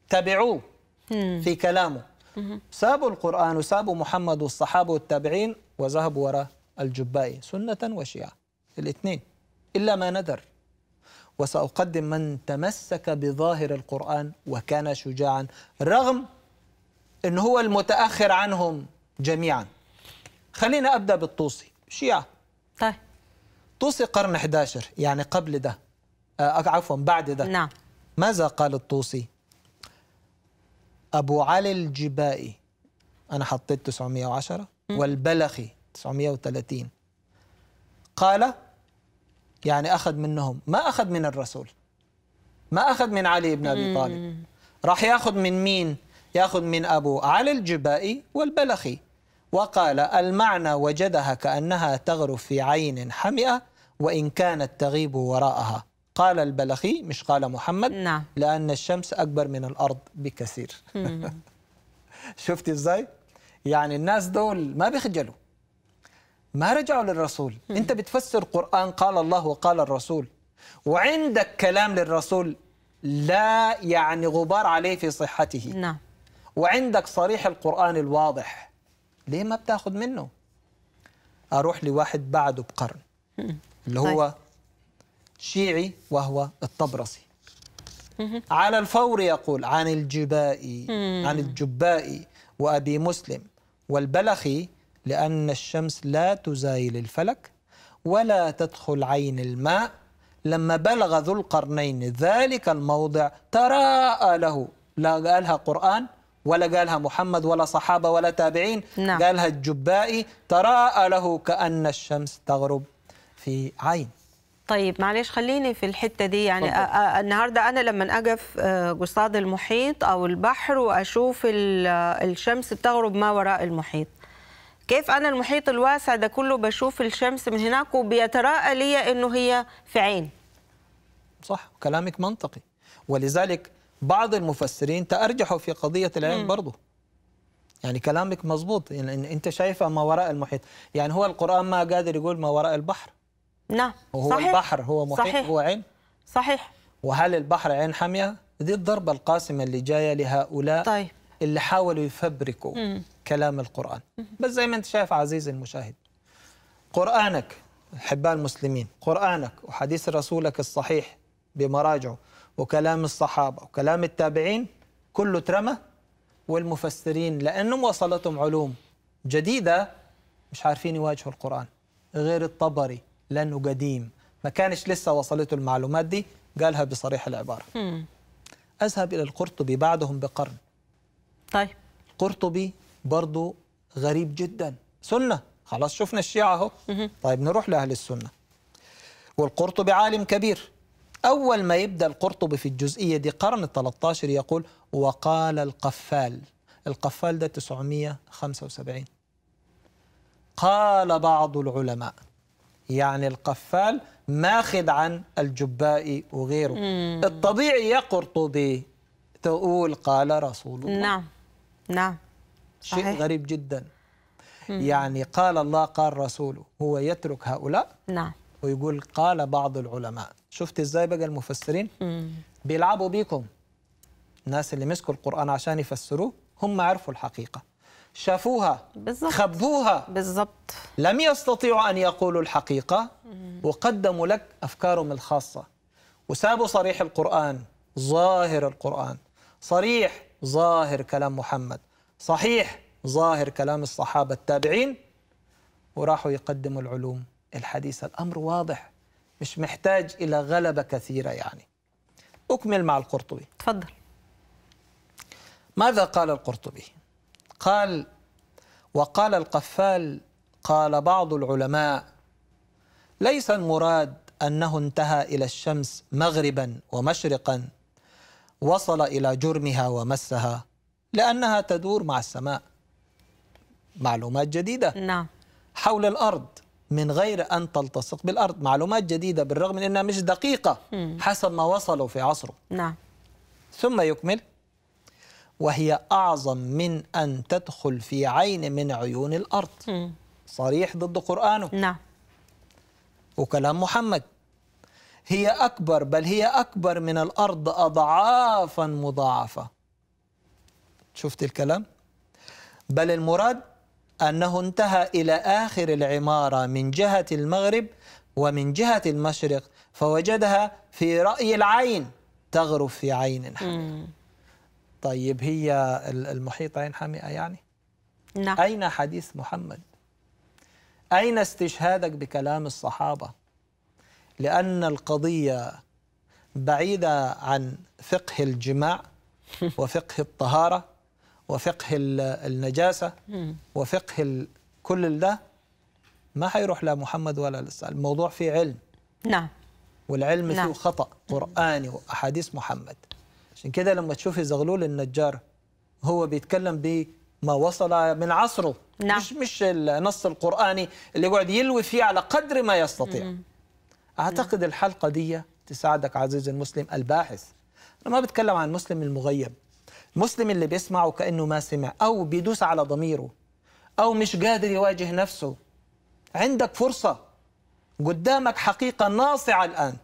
تبعوه في كلامه سابوا القرآن وسابوا محمد والصحابة والتابعين وذهبوا وراء الجبائي سنة وشيعة الاثنين إلا ما ندر وسأقدم من تمسك بظاهر القرآن وكان شجاعا رغم أن هو المتأخر عنهم جميعا خلينا أبدأ بالطوسي شيعة طيب طوسي قرن 11 يعني قبل ده آه عفوا بعد ده نعم ماذا قال الطوسي أبو علي الجبائي أنا حطيت 910 والبلخي 930 قال يعني أخذ منهم ما أخذ من الرسول ما أخذ من علي بن أبي طالب راح يأخذ من مين؟ يأخذ من أبو علي الجبائي والبلخي وقال المعنى وجدها كأنها تغرف في عين حمئة وإن كانت تغيب وراءها قال البلخي مش قال محمد نعم. لأن الشمس أكبر من الأرض بكثير شفتي إزاي؟ يعني الناس دول ما بيخجلوا ما رجعوا للرسول أنت بتفسر قرآن قال الله وقال الرسول وعندك كلام للرسول لا يعني غبار عليه في صحته نعم وعندك صريح القرآن الواضح ليه ما بتاخذ منه أروح لواحد بعده بقرن اللي هو طيب. شيعي وهو الطبرسي على الفور يقول عن الجبائي عن الجبائي وأبي مسلم والبلخي لأن الشمس لا تزايل الفلك ولا تدخل عين الماء لما بلغ ذو القرنين ذلك الموضع تراءى له لا قالها قرآن ولا قالها محمد ولا صحابة ولا تابعين نعم. قالها الجبائي تراءى له كأن الشمس تغرب في عين طيب معلش خليني في الحته دي يعني النهارده انا لما اجي آه، قصاد المحيط او البحر واشوف آه، الشمس بتغرب ما وراء المحيط كيف انا المحيط الواسع ده كله بشوف الشمس من هناك وبيتراءى لي انه هي في عين صح كلامك منطقي ولذلك بعض المفسرين تأرجحوا في قضية العين برضه يعني كلامك مظبوط يعني انت شايفه ما وراء المحيط يعني هو القرآن ما قادر يقول ما وراء البحر نعم وهو صحيح. البحر هو محيط صحيح. هو عين صحيح وهل البحر عين حمية دي الضربة القاسمة اللي جاية لهؤلاء طيب. اللي حاولوا يفبركوا مم. كلام القرآن مم. بس زي ما أنت شايف عزيزي المشاهد قرآنك أحباء المسلمين قرآنك وحديث رسولك الصحيح بمراجعه وكلام الصحابة وكلام التابعين كله ترمى والمفسرين لأنهم وصلتهم علوم جديدة مش عارفين يواجهوا القرآن غير الطبري لأنه قديم ما كانش لسه وصلته المعلومات دي قالها بصريح العبارة أذهب إلى القرطبي بعدهم بقرن طيب قرطبي برضه غريب جدا سنة خلاص شفنا الشيعة اهو طيب نروح لأهل السنة والقرطبي عالم كبير أول ما يبدأ القرطبي في الجزئية دي قرن ال 13 يقول وقال القفال القفال ده 975 قال بعض العلماء يعني القفال ماخد عن الجبائي وغيره الطبيعي يا قرطبي تقول قال رسول الله نعم نعم شيء صحيح. غريب جدا مم. يعني قال الله قال رسوله هو يترك هؤلاء نعم ويقول قال بعض العلماء شفت ازاي بقى المفسرين مم. بيلعبوا بيكم الناس اللي مسكوا القرآن عشان يفسروه هم عرفوا الحقيقة شافوها بالزبط. خبوها بالظبط لم يستطيعوا أن يقولوا الحقيقة مم. وقدموا لك أفكارهم الخاصة وسابوا صريح القرآن ظاهر القرآن صريح ظاهر كلام محمد صحيح ظاهر كلام الصحابة التابعين وراحوا يقدموا العلوم الحديثة الأمر واضح مش محتاج إلى غلبة كثيرة يعني أكمل مع القرطبي تفضل ماذا قال القرطبي قال وقال القفال قال بعض العلماء ليس المراد أنه انتهى إلى الشمس مغربا ومشرقا وصل إلى جرمها ومسها لأنها تدور مع السماء معلومات جديدة نعم حول الأرض من غير أن تلتصق بالأرض معلومات جديدة بالرغم من أنها مش دقيقة حسب ما وصلوا في عصره نعم ثم يكمل وهي أعظم من أن تدخل في عين من عيون الأرض صريح ضد قرآنه نعم وكلام محمد هي أكبر بل هي أكبر من الأرض أضعافا مضاعفة شفت الكلام؟ بل المراد أنه انتهى إلى آخر العمارة من جهة المغرب ومن جهة المشرق فوجدها في رأي العين تغرب في عين حمئة طيب هي المحيط عين حمئة يعني؟ نعم أين حديث محمد؟ أين استشهادك بكلام الصحابة؟ لأن القضية بعيدة عن فقه الجماع وفقه الطهارة وفقه النجاسة وفقه كل ده ما حيروح لا محمد ولا لسه الموضوع فيه علم نعم والعلم نعم. فيه خطأ قرآني وأحاديث محمد عشان كده لما تشوفي زغلول النجار هو بيتكلم بما وصل من عصره نعم. مش مش النص القرآني اللي يقعد يلوي فيه على قدر ما يستطيع مم. أعتقد نعم. الحلقة دي تساعدك عزيزي المسلم الباحث أنا ما بتكلم عن المسلم المغيب المسلم اللي بيسمع وكأنه ما سمع أو بيدوس على ضميره أو مش قادر يواجه نفسه عندك فرصة قدامك حقيقة ناصعة الآن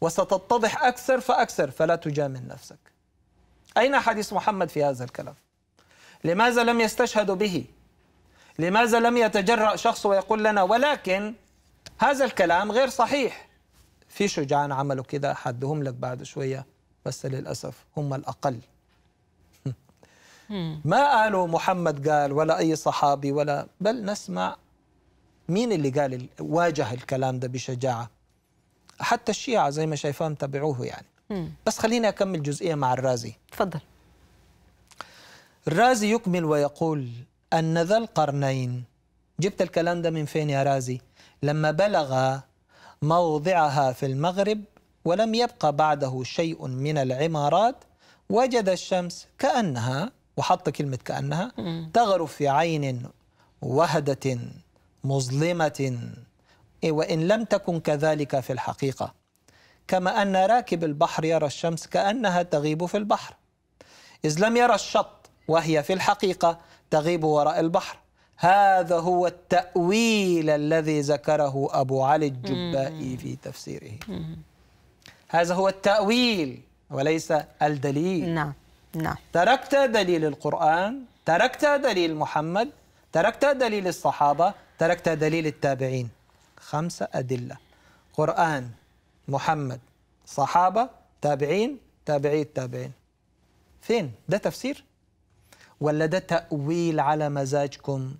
وستتضح أكثر فأكثر فلا تجامل نفسك أين حديث محمد في هذا الكلام؟ لماذا لم يستشهدوا به؟ لماذا لم يتجرأ شخص ويقول لنا ولكن هذا الكلام غير صحيح في شجعان عملوا كده حدهم لك بعد شوية بس للأسف هم الأقل ما قالوا محمد قال ولا أي صحابي ولا بل نسمع مين اللي قال واجه الكلام ده بشجاعة حتى الشيعة زي ما شايفان تبعوه يعني بس خليني أكمل جزئية مع الرازي تفضل الرازي يكمل ويقول أن ذا القرنين جبت الكلام ده من فين يا رازي لما بلغ موضعها في المغرب ولم يبقى بعده شيء من العمارات وجد الشمس كأنها وحط كلمة كأنها تغرف في عين وهدة مظلمة وإن لم تكن كذلك في الحقيقة كما أن راكب البحر يرى الشمس كأنها تغيب في البحر إذ لم يرى الشط وهي في الحقيقة تغيب وراء البحر هذا هو التأويل الذي ذكره أبو علي الجبائي في تفسيره هذا هو التأويل وليس الدليل نعم نعم تركت دليل القرآن تركت دليل محمد تركت دليل الصحابة تركت دليل التابعين خمسة أدلة قرآن محمد صحابة تابعين تابعي التابعين فين ده تفسير ولا ده تأويل على مزاجكم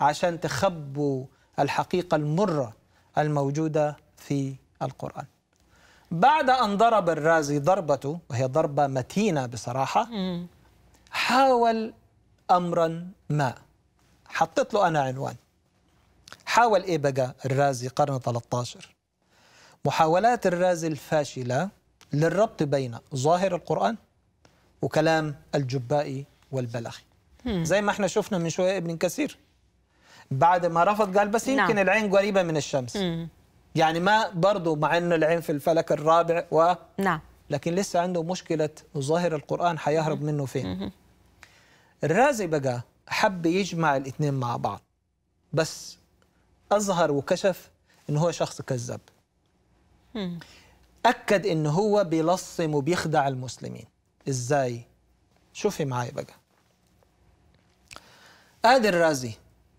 عشان تخبوا الحقيقة المرة الموجودة في القرآن بعد أن ضرب الرازي ضربته وهي ضربة متينة بصراحة حاول أمرا ما حطيت له أنا عنوان حاول إيه بقى الرازي قرن 13 محاولات الرازي الفاشلة للربط بين ظاهر القرآن وكلام الجبائي والبلخي زي ما احنا شفنا من شوية ابن كثير بعد ما رفض قال بس يمكن نعم. العين قريبه من الشمس مم. يعني ما برضه مع انه العين في الفلك الرابع و نعم لكن لسه عنده مشكله ظاهر القران حيهرب مم. منه فين الرازي بقى حب يجمع الاثنين مع بعض بس اظهر وكشف انه هو شخص كذاب اكد انه هو بيلصم وبيخدع المسلمين ازاي شوفي معايا بقى ادي الرازي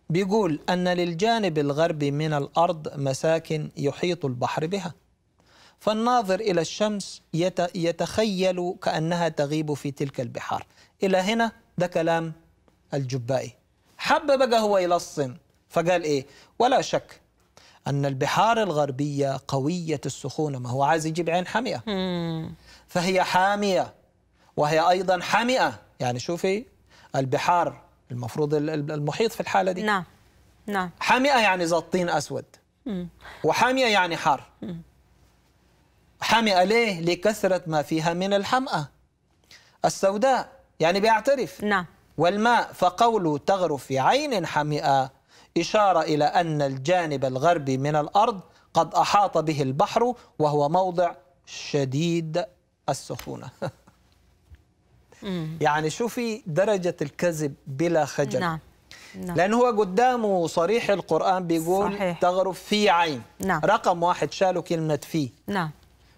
بيقول أن للجانب الغربي من الأرض مساكن يحيط البحر بها فالناظر إلى الشمس يتخيل كأنها تغيب في تلك البحار إلى هنا ده كلام الجبائي حب بقى هو يلصم فقال إيه ولا شك أن البحار الغربية قوية السخونة ما هو عايز يجيب عين حمية فهي حامية وهي أيضا حمئة يعني شوفي البحار المفروض المحيط في الحالة دي نعم نعم حامئة يعني ذات طين أسود وحامية يعني حار حامئة ليه؟ لكثرة ما فيها من الحمأة السوداء يعني بيعترف نعم والماء فقوله تغرف في عين حمئة إشارة إلى أن الجانب الغربي من الأرض قد أحاط به البحر وهو موضع شديد السخونة مم. يعني شوفي درجة الكذب بلا خجل نعم نعم. لأن هو قدامه صريح القرآن بيقول صحيح. تغرب في عين نعم. رقم واحد شالوا كلمة في نعم.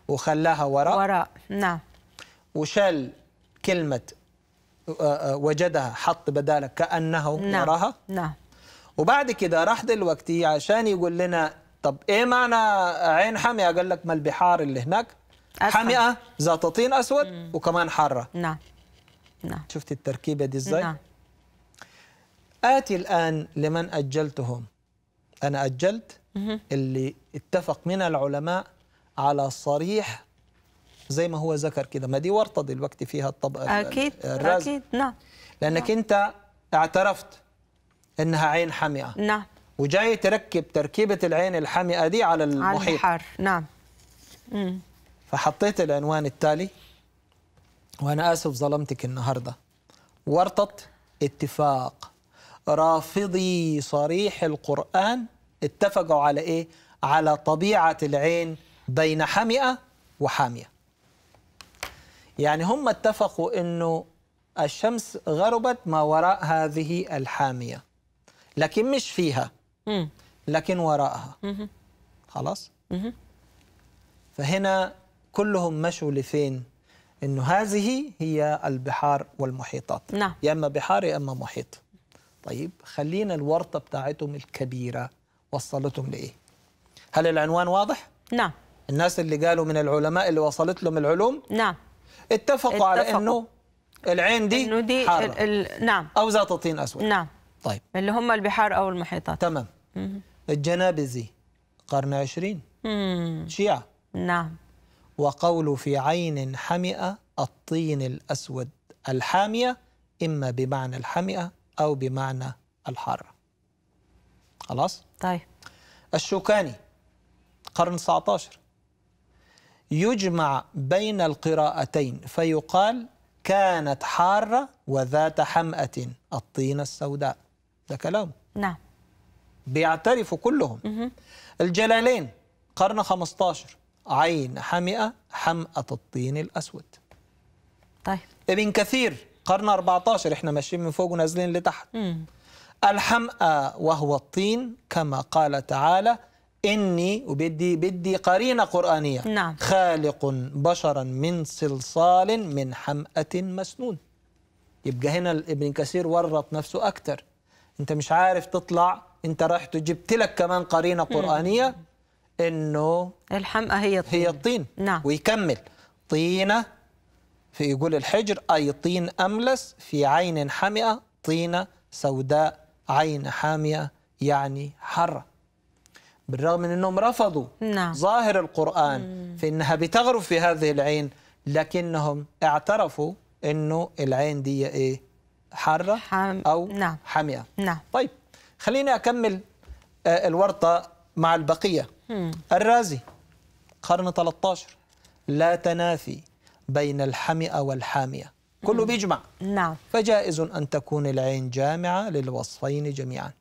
وخلاها وراء وراء نعم وشال كلمة آه، آه، وجدها حط بدالك كأنه نعم. وراها نعم وبعد كده راح دلوقتي عشان يقول لنا طب ايه معنى عين حمية قال لك ما البحار اللي هناك أسفل. حامئة ذات طين أسود مم. وكمان حارة نعم نعم شفتي التركيبة دي ازاي؟ نعم آتي الآن لمن أجلتهم أنا أجلت مه. اللي اتفق من العلماء على صريح زي ما هو ذكر كده ما دي ورطة دلوقتي فيها الطب أكيد أكيد نعم لأنك نعم. أنت اعترفت إنها عين حمئة نعم وجاي تركب تركيبة العين الحمئة دي على المحيط على البحر نعم مم. فحطيت العنوان التالي وأنا آسف ظلمتك النهاردة ورطة اتفاق رافضي صريح القرآن اتفقوا على إيه؟ على طبيعة العين بين حمئة وحامية يعني هم اتفقوا أنه الشمس غربت ما وراء هذه الحامية لكن مش فيها لكن وراءها خلاص فهنا كلهم مشوا لفين انه هذه هي البحار والمحيطات نعم. يا اما بحار يا اما محيط طيب خلينا الورطه بتاعتهم الكبيره وصلتهم لايه هل العنوان واضح نعم الناس اللي قالوا من العلماء اللي وصلت لهم العلوم نعم اتفقوا, اتفقوا. على انه العين دي, إنه دي حارة ال نعم او ذات طين اسود نعم طيب اللي هم البحار او المحيطات تمام الجنابزي قرن 20 مم. شيعة نعم وقول في عين حمئة الطين الأسود الحامية إما بمعنى الحمئة أو بمعنى الحارة خلاص؟ طيب الشوكاني قرن 19 يجمع بين القراءتين فيقال كانت حارة وذات حمأة الطين السوداء ده كلام نعم بيعترفوا كلهم الجلالين قرن 15 عين حمئة حمأة الطين الأسود طيب ابن كثير قرن 14 احنا ماشيين من فوق ونازلين لتحت مم. الحمأة وهو الطين كما قال تعالى إني وبدي بدي قرينة قرآنية نعم. خالق بشرا من صلصال من حمأة مسنون يبقى هنا ابن كثير ورط نفسه أكثر أنت مش عارف تطلع أنت رحت جبت لك كمان قرينة قرآنية مم. انه الحمقى هي الطين هي الطين نعم ويكمل طينه في يقول الحجر اي طين املس في عين حمئه طينه سوداء عين حامئه يعني حره بالرغم من انهم رفضوا نعم. ظاهر القران مم. في انها بتغرف في هذه العين لكنهم اعترفوا انه العين دي ايه حاره حام... او نعم. حامئه نعم. طيب خليني اكمل آه، الورطه مع البقيه الرازي قرن 13 لا تنافي بين الحمئة والحامية كله بيجمع نعم فجائز أن تكون العين جامعة للوصفين جميعا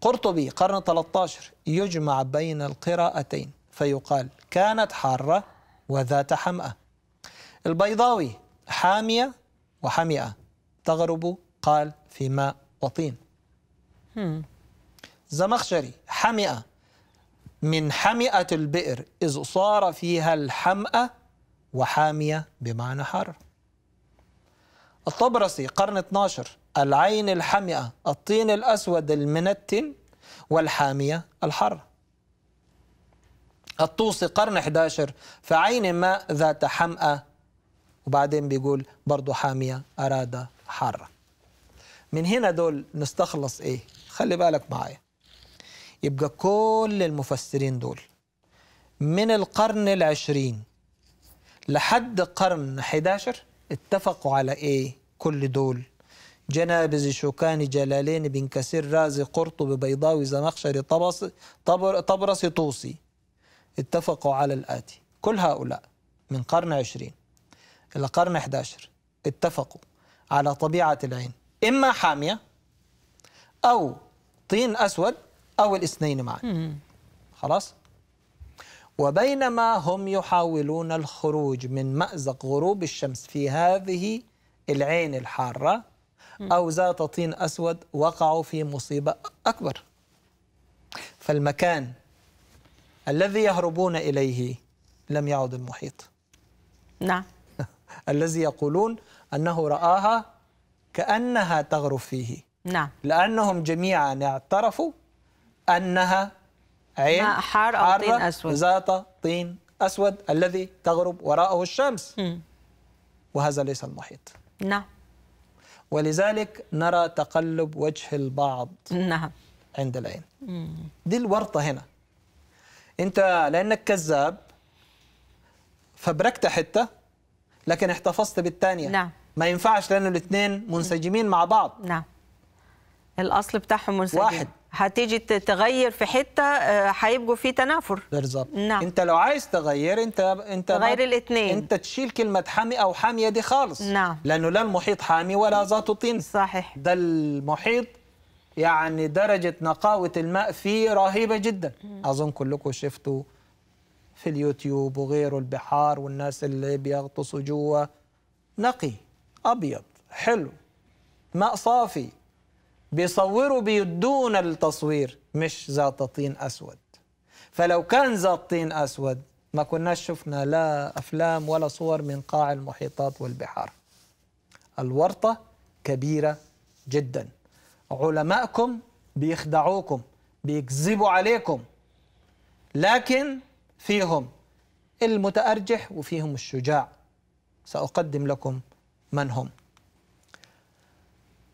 قرطبي قرن 13 يجمع بين القراءتين فيقال كانت حارة وذات حمأة البيضاوي حامية وحمئة تغرب قال في ماء وطين زمخشري حمئة من حمئة البئر إذ صار فيها الحمأة وحامية بمعنى حر الطبرسي قرن 12 العين الحمئة الطين الأسود المنتن والحامية الحر الطوسي قرن 11 فعين ماء ذات حمأة وبعدين بيقول برضو حامية أراد حر من هنا دول نستخلص إيه خلي بالك معايا يبقى كل المفسرين دول من القرن العشرين لحد قرن 11 اتفقوا على ايه كل دول جنابز شوكان جلالين بن كسير رازي قرطبي بيضاوي زمخشري طبرس طبر طبرسي طوسي اتفقوا على الآتي كل هؤلاء من قرن 20 إلى قرن 11 اتفقوا على طبيعة العين إما حامية أو طين أسود أو الاثنين معا خلاص وبينما هم يحاولون الخروج من مأزق غروب الشمس في هذه العين الحارة أو ذات طين أسود وقعوا في مصيبة أكبر فالمكان الذي يهربون إليه لم يعد المحيط نعم الذي يقولون أنه رآها كأنها تغرف فيه نعم لأنهم جميعا اعترفوا أنها عين حار أو طين أسود ذات طين أسود الذي تغرب وراءه الشمس م. وهذا ليس المحيط نعم ولذلك نرى تقلب وجه البعض نعم عند العين م. دي الورطة هنا أنت لأنك كذاب فبركت حتة لكن احتفظت بالثانية نعم ما ينفعش لأنه الاثنين منسجمين مع بعض نعم الأصل بتاعهم منسجم واحد هتيجي تغير في حته آه، هيبقوا في تنافر بالظبط نعم. انت لو عايز تغير انت انت تغير الاثنين انت تشيل كلمه حامي او حاميه دي خالص نعم لانه لا المحيط حامي ولا ذات طين صحيح ده المحيط يعني درجه نقاوه الماء فيه رهيبه جدا اظن كلكم شفتوا في اليوتيوب وغيره البحار والناس اللي بيغطسوا جوا نقي ابيض حلو ماء صافي بيصوروا بيدون التصوير مش ذات طين أسود فلو كان ذات طين أسود ما كناش شفنا لا أفلام ولا صور من قاع المحيطات والبحار الورطة كبيرة جدا علماءكم بيخدعوكم بيكذبوا عليكم لكن فيهم المتأرجح وفيهم الشجاع سأقدم لكم من هم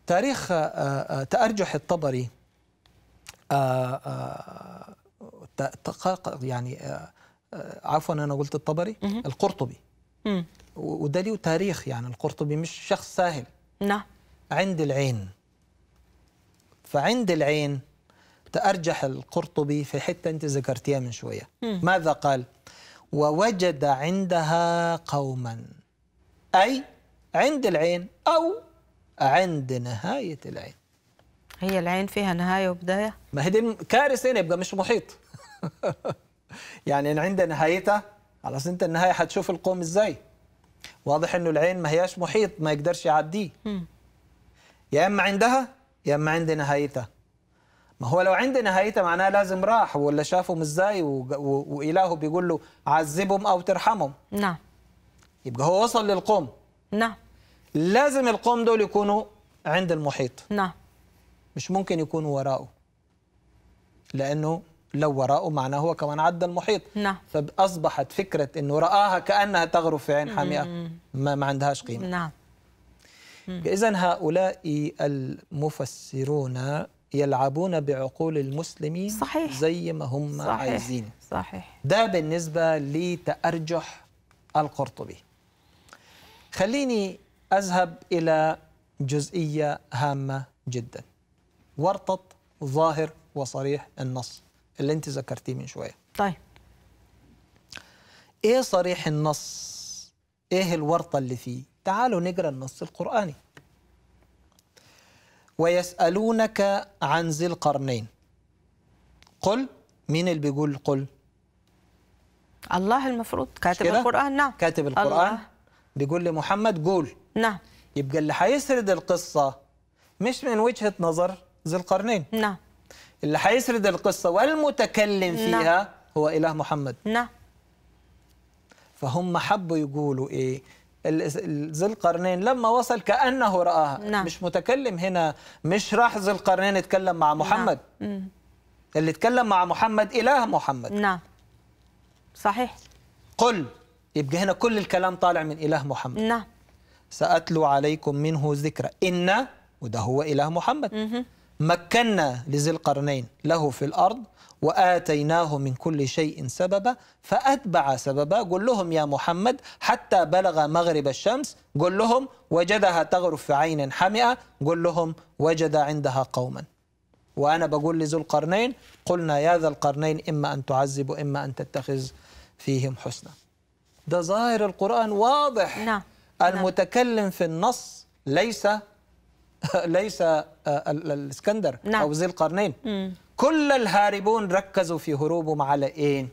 تاريخ آه، آه، تأرجح الطبري آه، يعني عفوا انا قلت الطبري القرطبي وده له تاريخ يعني القرطبي مش شخص ساهل نعم عند العين فعند العين تأرجح القرطبي في حتة أنت ذكرتيها من شوية ماذا قال ووجد عندها قوما أي عند العين أو عند نهاية العين هي العين فيها نهاية وبداية؟ ما هي دي كارثة هنا يبقى مش محيط يعني عند نهايتها خلاص انت النهاية هتشوف القوم ازاي واضح انه العين ما هياش محيط ما يقدرش يعديه يا اما عندها يا اما عند نهايتها ما هو لو عند نهايتها معناها لازم راح ولا شافهم ازاي والهه بيقول له عذبهم او ترحمهم نعم يبقى هو وصل للقوم نعم لازم القوم دول يكونوا عند المحيط نعم مش ممكن يكونوا وراءه لأنه لو وراءه معناه هو كمان عدى المحيط نعم فأصبحت فكرة أنه رآها كأنها تغرف في عين حامئة ما, ما عندهاش قيمة نعم إذا هؤلاء المفسرون يلعبون بعقول المسلمين صحيح زي ما هم صحيح عايزين صحيح ده بالنسبة لتأرجح القرطبي خليني أذهب إلى جزئية هامة جدا ورطة ظاهر وصريح النص اللي أنت ذكرتيه من شوية طيب إيه صريح النص؟ إيه الورطة اللي فيه؟ تعالوا نقرأ النص القرآني ويسألونك عن ذي القرنين قل مين اللي بيقول قل؟ الله المفروض كاتب القرآن نعم كاتب القرآن الله. بيقول لمحمد قول نعم يبقى اللي حيسرد القصة مش من وجهة نظر ذي القرنين نعم اللي حيسرد القصة والمتكلم نعم. فيها نعم. هو إله محمد نعم فهم حبوا يقولوا إيه ذي القرنين لما وصل كأنه رآها نعم. مش متكلم هنا مش راح ذي القرنين اتكلم مع محمد نعم. اللي اتكلم مع محمد إله محمد نعم صحيح قل يبقى هنا كل الكلام طالع من إله محمد نعم سأتلو عليكم منه ذكرى إن وده هو إله محمد مكنا لذي القرنين له في الأرض وآتيناه من كل شيء سببا فأتبع سببا قل لهم يا محمد حتى بلغ مغرب الشمس قل لهم وجدها تغرب في عين حمئة قل لهم وجد عندها قوما وأنا بقول لذو القرنين قلنا يا ذا القرنين إما أن تعذب وإما أن تتخذ فيهم حسنا ده ظاهر القرآن واضح نعم المتكلم في النص ليس ليس آه، الاسكندر نعم. أو ذي القرنين مم. كل الهاربون ركزوا في هروبهم على إيه؟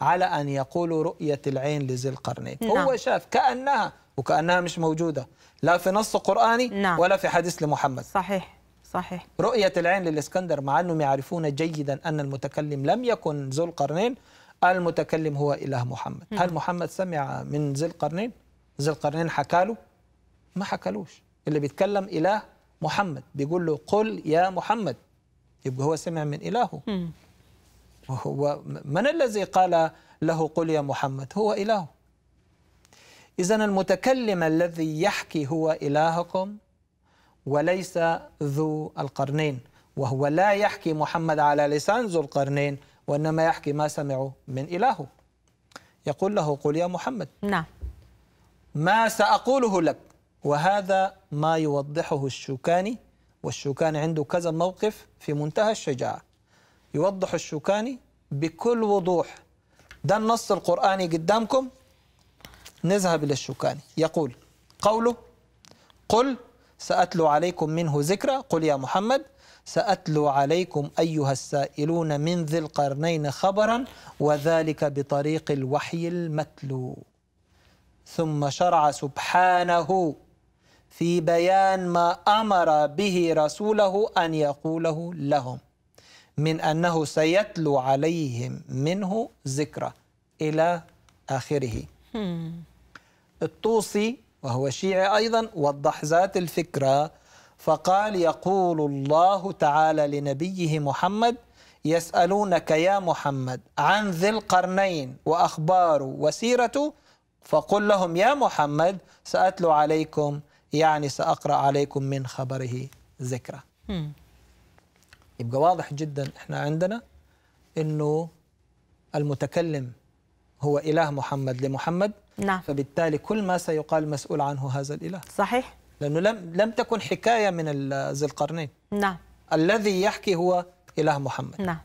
على أن يقولوا رؤية العين لذي القرنين نعم. هو شاف كأنها وكأنها مش موجودة لا في نص قرآني نعم. ولا في حديث لمحمد صحيح صحيح رؤية العين للإسكندر مع أنهم يعرفون جيدا أن المتكلم لم يكن ذو القرنين المتكلم هو إله محمد هل محمد سمع من ذي القرنين ذي القرنين حكاله ما حكالوش اللي بيتكلم إله محمد بيقول له قل يا محمد يبقى هو سمع من إلهه وهو من الذي قال له قل يا محمد هو إلهه إذا المتكلم الذي يحكي هو إلهكم وليس ذو القرنين وهو لا يحكي محمد على لسان ذو القرنين وإنما يحكي ما سمعوا من إلهه يقول له قل يا محمد نعم ما سأقوله لك وهذا ما يوضحه الشوكاني والشوكاني عنده كذا موقف في منتهى الشجاعة يوضح الشوكاني بكل وضوح ده النص القرآني قدامكم نذهب إلى الشوكاني يقول قوله قل سأتلو عليكم منه ذكرى قل يا محمد سأتلو عليكم أيها السائلون من ذي القرنين خبرا وذلك بطريق الوحي المتلو ثم شرع سبحانه في بيان ما أمر به رسوله أن يقوله لهم من أنه سيتلو عليهم منه ذكرى إلى آخره الطوسي وهو شيعي أيضا وضح ذات الفكرة فقال يقول الله تعالى لنبيه محمد يسألونك يا محمد عن ذي القرنين وأخباره وسيرته فقل لهم يا محمد سأتلو عليكم يعني سأقرأ عليكم من خبره ذكرى يبقى واضح جدا احنا عندنا انه المتكلم هو اله محمد لمحمد نعم فبالتالي كل ما سيقال مسؤول عنه هذا الاله صحيح لأنه لم لم تكن حكاية من ذي القرنين نعم الذي يحكي هو إله محمد نعم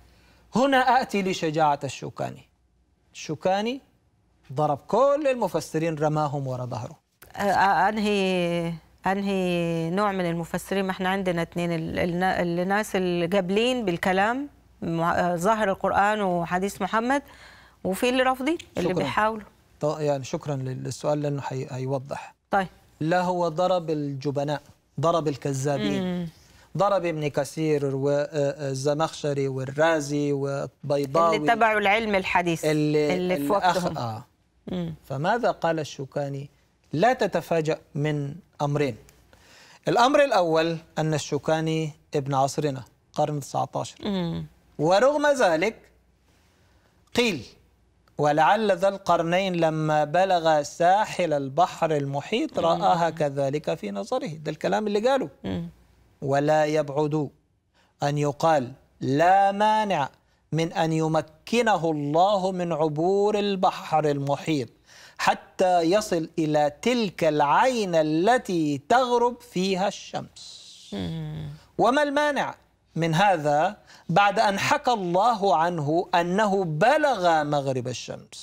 هنا آتي لشجاعة الشوكاني الشوكاني ضرب كل المفسرين رماهم ورا ظهره أنهي أنهي نوع من المفسرين ما احنا عندنا اثنين الناس القابلين بالكلام ظاهر القرآن وحديث محمد وفي اللي رافضين اللي بيحاولوا يعني شكرا للسؤال لأنه هيوضح طيب لا هو ضرب الجبناء ضرب الكذابين ضرب ابن كثير والزمخشري آه، آه، والرازي والبيضاوي اللي تبعوا العلم الحديث اللي, اللي في وقتهم آه. فماذا قال الشوكاني لا تتفاجأ من أمرين الأمر الأول أن الشوكاني ابن عصرنا قرن 19 ورغم ذلك قيل ولعل ذا القرنين لما بلغ ساحل البحر المحيط رآها كذلك في نظره ده الكلام اللي قاله ولا يبعد أن يقال لا مانع من أن يمكنه الله من عبور البحر المحيط حتى يصل إلى تلك العين التي تغرب فيها الشمس وما المانع من هذا بعد أن حكى الله عنه أنه بلغ مغرب الشمس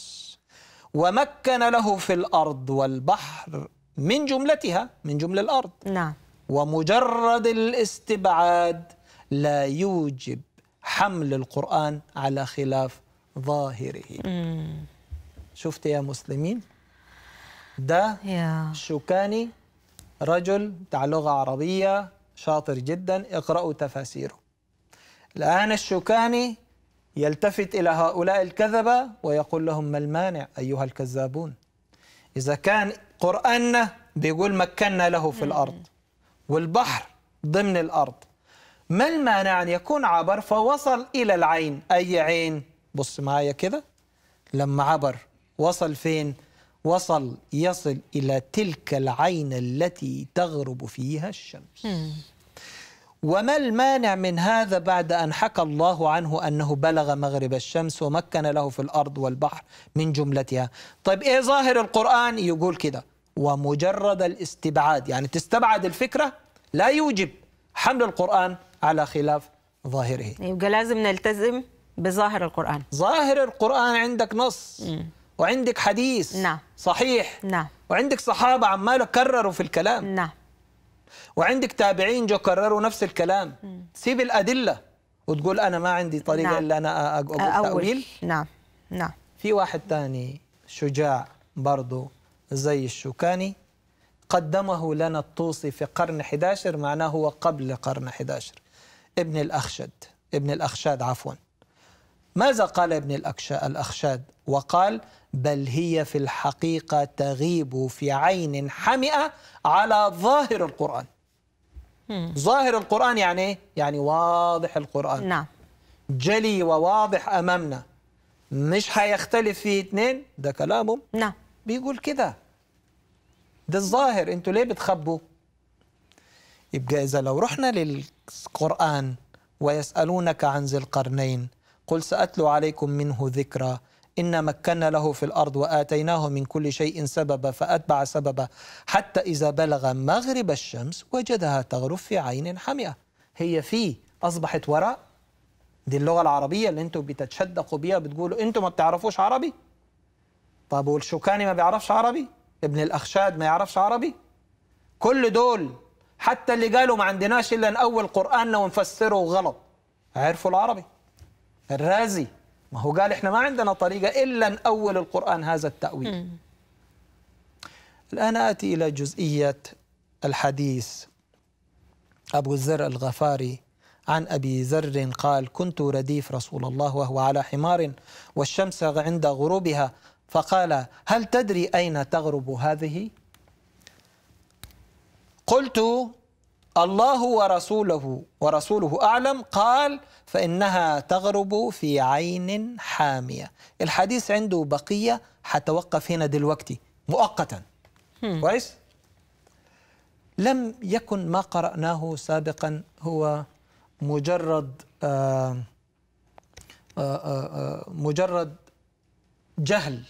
ومكن له في الأرض والبحر من جملتها من جملة الأرض نعم ومجرد الاستبعاد لا يوجب حمل القرآن على خلاف ظاهره شفت يا مسلمين ده يا. شوكاني رجل بتاع لغة عربية شاطر جدا اقرأوا تفاسيره الآن الشوكاني يلتفت إلى هؤلاء الكذبة ويقول لهم ما المانع أيها الكذابون إذا كان قرآننا بيقول مكنا له في الأرض والبحر ضمن الأرض ما المانع أن يكون عبر فوصل إلى العين أي عين بص معايا كده لما عبر وصل فين وصل يصل إلى تلك العين التي تغرب فيها الشمس وما المانع من هذا بعد أن حكى الله عنه أنه بلغ مغرب الشمس ومكن له في الأرض والبحر من جملتها طيب إيه ظاهر القرآن يقول كده ومجرد الاستبعاد يعني تستبعد الفكرة لا يوجب حمل القرآن على خلاف ظاهره يبقى لازم نلتزم بظاهر القرآن ظاهر القرآن عندك نص وعندك حديث نعم صحيح نعم وعندك صحابة عمالة كرروا في الكلام نعم وعندك تابعين جو كرروا نفس الكلام سيب الادله وتقول انا ما عندي طريقه نعم. الا انا اقول تاويل نعم نعم في واحد ثاني شجاع برضه زي الشوكاني قدمه لنا الطوسي في قرن 11 معناه هو قبل قرن 11 ابن الأخشد ابن الأخشاد عفوا ماذا قال ابن الأخشاد وقال بل هي في الحقيقة تغيب في عين حمئة على ظاهر القرآن ظاهر القرآن يعني إيه؟ يعني واضح القرآن نعم جلي وواضح أمامنا مش هيختلف فيه اثنين ده كلامهم نعم بيقول كده ده الظاهر انتوا ليه بتخبوا يبقى إذا لو رحنا للقرآن ويسألونك عن ذي القرنين قل سأتلو عليكم منه ذكرى إن مكنا له في الأرض وآتيناه من كل شيء سببا فأتبع سببا حتى إذا بلغ مغرب الشمس وجدها تغرب في عين حمئة هي في أصبحت وراء دي اللغة العربية اللي انتوا بتتشدقوا بيها بتقولوا انتوا ما بتعرفوش عربي طب والشوكاني ما بيعرفش عربي ابن الأخشاد ما يعرفش عربي كل دول حتى اللي قالوا ما عندناش إلا نأول قرآننا ونفسره غلط عرفوا العربي الرازي ما هو قال احنا ما عندنا طريقه الا نأول القران هذا التاويل. الان اتي الى جزئيه الحديث ابو الزر الغفاري عن ابي ذر قال كنت رديف رسول الله وهو على حمار والشمس عند غروبها فقال هل تدري اين تغرب هذه؟ قلت الله ورسوله ورسوله أعلم قال فإنها تغرب في عين حامية الحديث عنده بقية حتوقف هنا دلوقتي مؤقتا كويس لم يكن ما قرأناه سابقا هو مجرد آآ آه، آآ آه، آه، مجرد جهل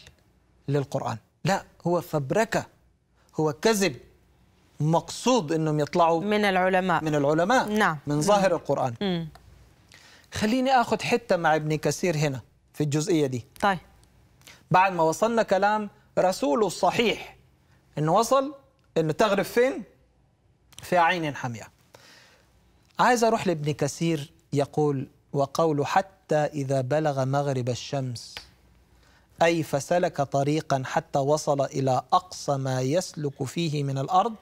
للقرآن لا هو فبركة هو كذب مقصود انهم يطلعوا من العلماء من العلماء نعم من ظاهر مم. القران مم. خليني اخذ حته مع ابن كثير هنا في الجزئيه دي طيب بعد ما وصلنا كلام رسوله الصحيح انه وصل انه تغرب فين في عين حمياء عايز اروح لابن كثير يقول وقول حتى اذا بلغ مغرب الشمس اي فسلك طريقا حتى وصل الى اقصى ما يسلك فيه من الارض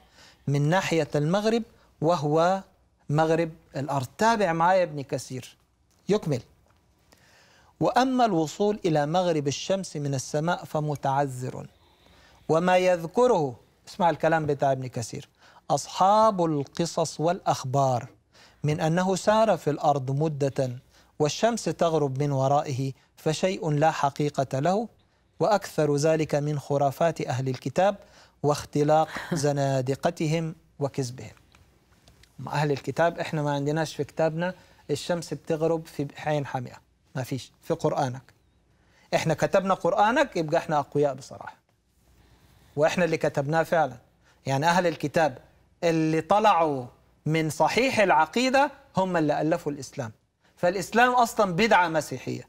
من ناحية المغرب وهو مغرب الأرض تابع معايا ابن كثير يكمل وأما الوصول إلى مغرب الشمس من السماء فمتعذر وما يذكره اسمع الكلام بتاع ابن كثير أصحاب القصص والأخبار من أنه سار في الأرض مدة والشمس تغرب من ورائه فشيء لا حقيقة له وأكثر ذلك من خرافات أهل الكتاب واختلاق زنادقتهم وكذبهم أهل الكتاب إحنا ما عندناش في كتابنا الشمس بتغرب في حين حامئة ما فيش في قرآنك إحنا كتبنا قرآنك يبقى إحنا أقوياء بصراحة وإحنا اللي كتبناه فعلا يعني أهل الكتاب اللي طلعوا من صحيح العقيدة هم اللي ألفوا الإسلام فالإسلام أصلا بدعة مسيحية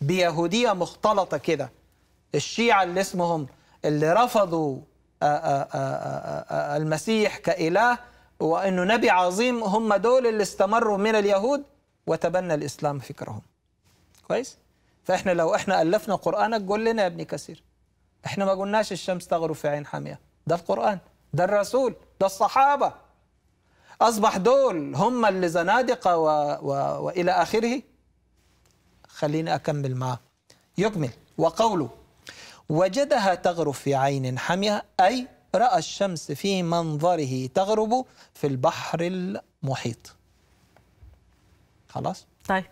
بيهودية مختلطة كده الشيعة اللي اسمهم اللي رفضوا آه، آه، آه، المسيح كإله وأنه نبي عظيم هم دول اللي استمروا من اليهود وتبنى الإسلام فكرهم كويس؟ فإحنا لو إحنا ألفنا قرآنك قول لنا يا ابن كثير إحنا ما قلناش الشمس تغرب في عين حامية ده القرآن ده الرسول ده الصحابة أصبح دول هم اللي زنادقة و... و... وإلى آخره خليني أكمل معه يكمل وقوله وجدها تغرب في عين حمية أي رأى الشمس في منظره تغرب في البحر المحيط خلاص؟ طيب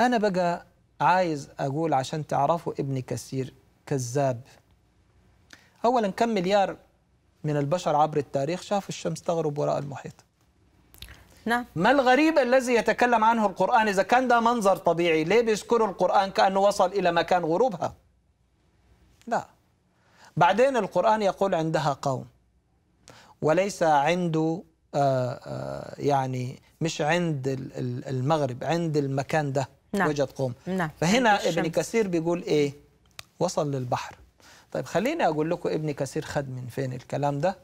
أنا بقى عايز أقول عشان تعرفوا ابن كثير كذاب أولا كم مليار من البشر عبر التاريخ شافوا الشمس تغرب وراء المحيط نعم ما الغريب الذي يتكلم عنه القرآن إذا كان ده منظر طبيعي ليه بيذكروا القرآن كأنه وصل إلى مكان غروبها لا بعدين القرآن يقول عندها قوم وليس عنده آه، آه، يعني مش عند المغرب عند المكان ده نعم. وجد قوم نعم. فهنا ابن كثير بيقول ايه وصل للبحر طيب خليني اقول لكم ابن كثير خد من فين الكلام ده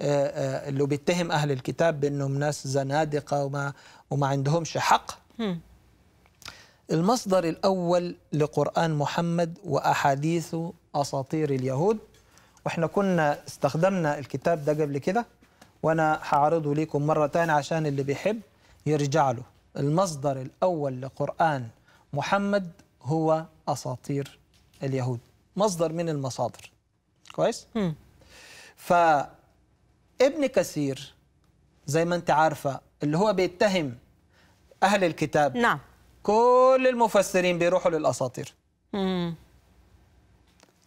آه، اللي بيتهم اهل الكتاب بانهم ناس زنادقه وما وما عندهمش حق المصدر الأول لقرآن محمد وأحاديث أساطير اليهود وإحنا كنا استخدمنا الكتاب ده قبل كده وأنا هعرضه لكم مرة تانية عشان اللي بيحب يرجع له المصدر الأول لقرآن محمد هو أساطير اليهود مصدر من المصادر كويس؟ م. فابن كثير زي ما انت عارفة اللي هو بيتهم أهل الكتاب نعم كل المفسرين بيروحوا للاساطير مم.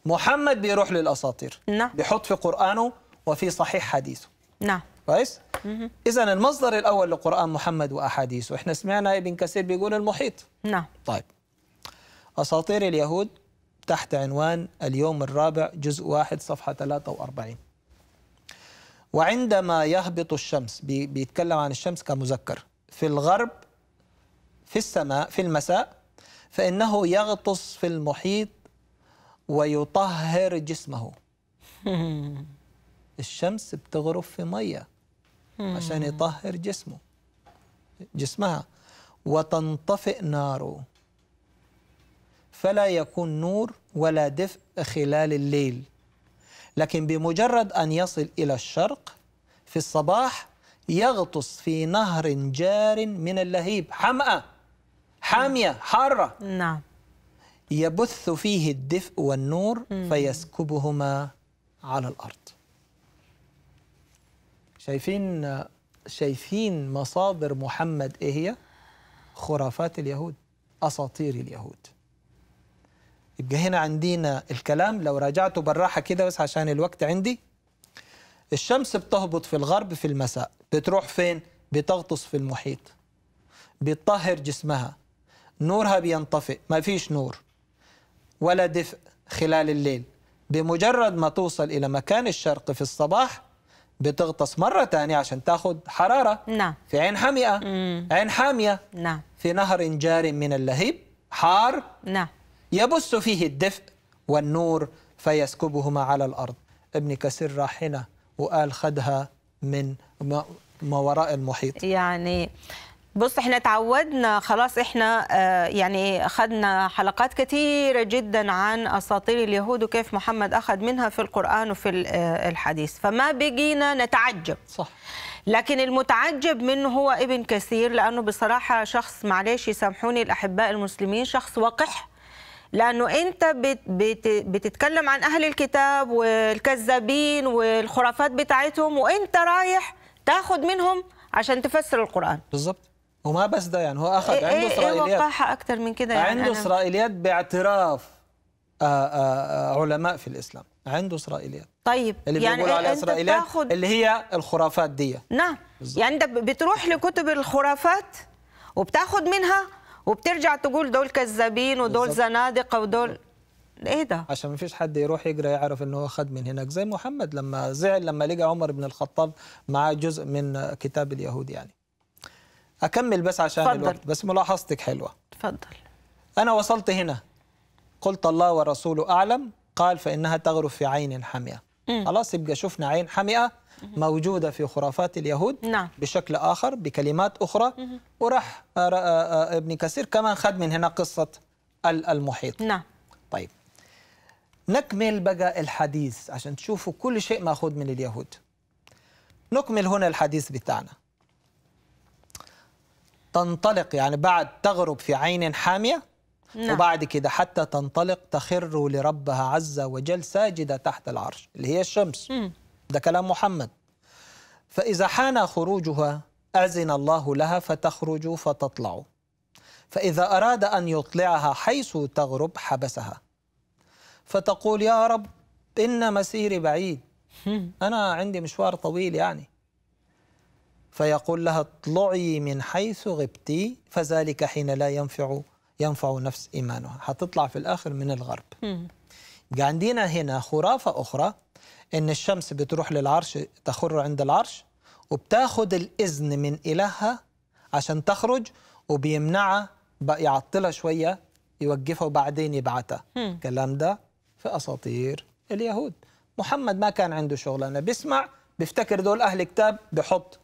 محمد بيروح للاساطير نعم بيحط في قرانه وفي صحيح حديثه نعم كويس اذا المصدر الاول لقران محمد واحاديثه احنا سمعنا ابن كثير بيقول المحيط نعم طيب اساطير اليهود تحت عنوان اليوم الرابع جزء واحد صفحه 43 وعندما يهبط الشمس بيتكلم عن الشمس كمذكر في الغرب في السماء في المساء فإنه يغطس في المحيط ويطهر جسمه الشمس بتغرب في مية عشان hmm. يطهر جسمه جسمها وتنطفئ ناره فلا يكون نور ولا دفء خلال الليل لكن بمجرد أن يصل إلى الشرق في الصباح يغطس في نهر جار من اللهيب حمأة حامية حارة نعم يبث فيه الدفء والنور فيسكبهما على الأرض شايفين شايفين مصادر محمد إيه هي؟ خرافات اليهود أساطير اليهود يبقى هنا عندنا الكلام لو راجعته بالراحة كده بس عشان الوقت عندي الشمس بتهبط في الغرب في المساء بتروح فين؟ بتغطس في المحيط بتطهر جسمها نورها بينطفئ ما فيش نور ولا دفء خلال الليل بمجرد ما توصل إلى مكان الشرق في الصباح بتغطس مرة تانية عشان تأخذ حرارة نعم في عين حامئة عين حامية نعم في نهر جار من اللهيب حار نعم يبس فيه الدفء والنور فيسكبهما على الأرض ابن كسر راحلة وقال خدها من ما وراء المحيط يعني بص احنا تعودنا خلاص احنا آه، يعني خدنا حلقات كثيره جدا عن اساطير اليهود وكيف محمد اخذ منها في القران وفي آه، الحديث فما بقينا نتعجب صح لكن المتعجب منه هو ابن كثير لانه بصراحه شخص معلش يسامحوني الاحباء المسلمين شخص وقح لانه انت بتتكلم عن اهل الكتاب والكذابين والخرافات بتاعتهم وانت رايح تاخذ منهم عشان تفسر القران بالظبط وما بس ده يعني هو اخذ إيه، عنده إيه, إيه اسرائيليات إيه وقاحه اكتر من كده يعني عنده اسرائيليات باعتراف آآ آه، آآ آه، آه، علماء في الاسلام عنده اسرائيليات طيب اللي يعني بيقولوا على اسرائيليات بتاخد... اللي هي الخرافات دي نعم بالزبط. يعني انت بتروح لكتب الخرافات وبتاخد منها وبترجع تقول دول كذابين ودول زنادقه ودول ايه ده؟ عشان ما فيش حد يروح يقرا يعرف ان هو خد من هناك زي محمد لما زعل لما لقى عمر بن الخطاب معاه جزء من كتاب اليهود يعني اكمل بس عشان فضل. الوقت بس ملاحظتك حلوه اتفضل انا وصلت هنا قلت الله ورسوله اعلم قال فانها تغرف في عين حمئه خلاص يبقى شفنا عين حمئه موجوده في خرافات اليهود نعم. بشكل اخر بكلمات اخرى وراح آه، آه، آه، ابن كثير كمان خد من هنا قصه المحيط نعم طيب نكمل بقى الحديث عشان تشوفوا كل شيء ماخوذ من اليهود نكمل هنا الحديث بتاعنا تنطلق يعني بعد تغرب في عين حامية نعم. وبعد كده حتى تنطلق تخر لربها عز وجل ساجدة تحت العرش اللي هي الشمس مم. ده كلام محمد فإذا حان خروجها أعزن الله لها فتخرج فتطلع فإذا أراد أن يطلعها حيث تغرب حبسها فتقول يا رب إن مسيري بعيد أنا عندي مشوار طويل يعني فيقول لها اطلعي من حيث غبتي فذلك حين لا ينفع ينفع نفس إيمانها هتطلع في الآخر من الغرب يبقى عندنا هنا خرافة أخرى إن الشمس بتروح للعرش تخر عند العرش وبتاخد الإذن من إلهها عشان تخرج وبيمنعها يعطلها شوية يوقفها وبعدين يبعتها الكلام ده في أساطير اليهود محمد ما كان عنده شغلانة بيسمع بيفتكر دول أهل كتاب بحط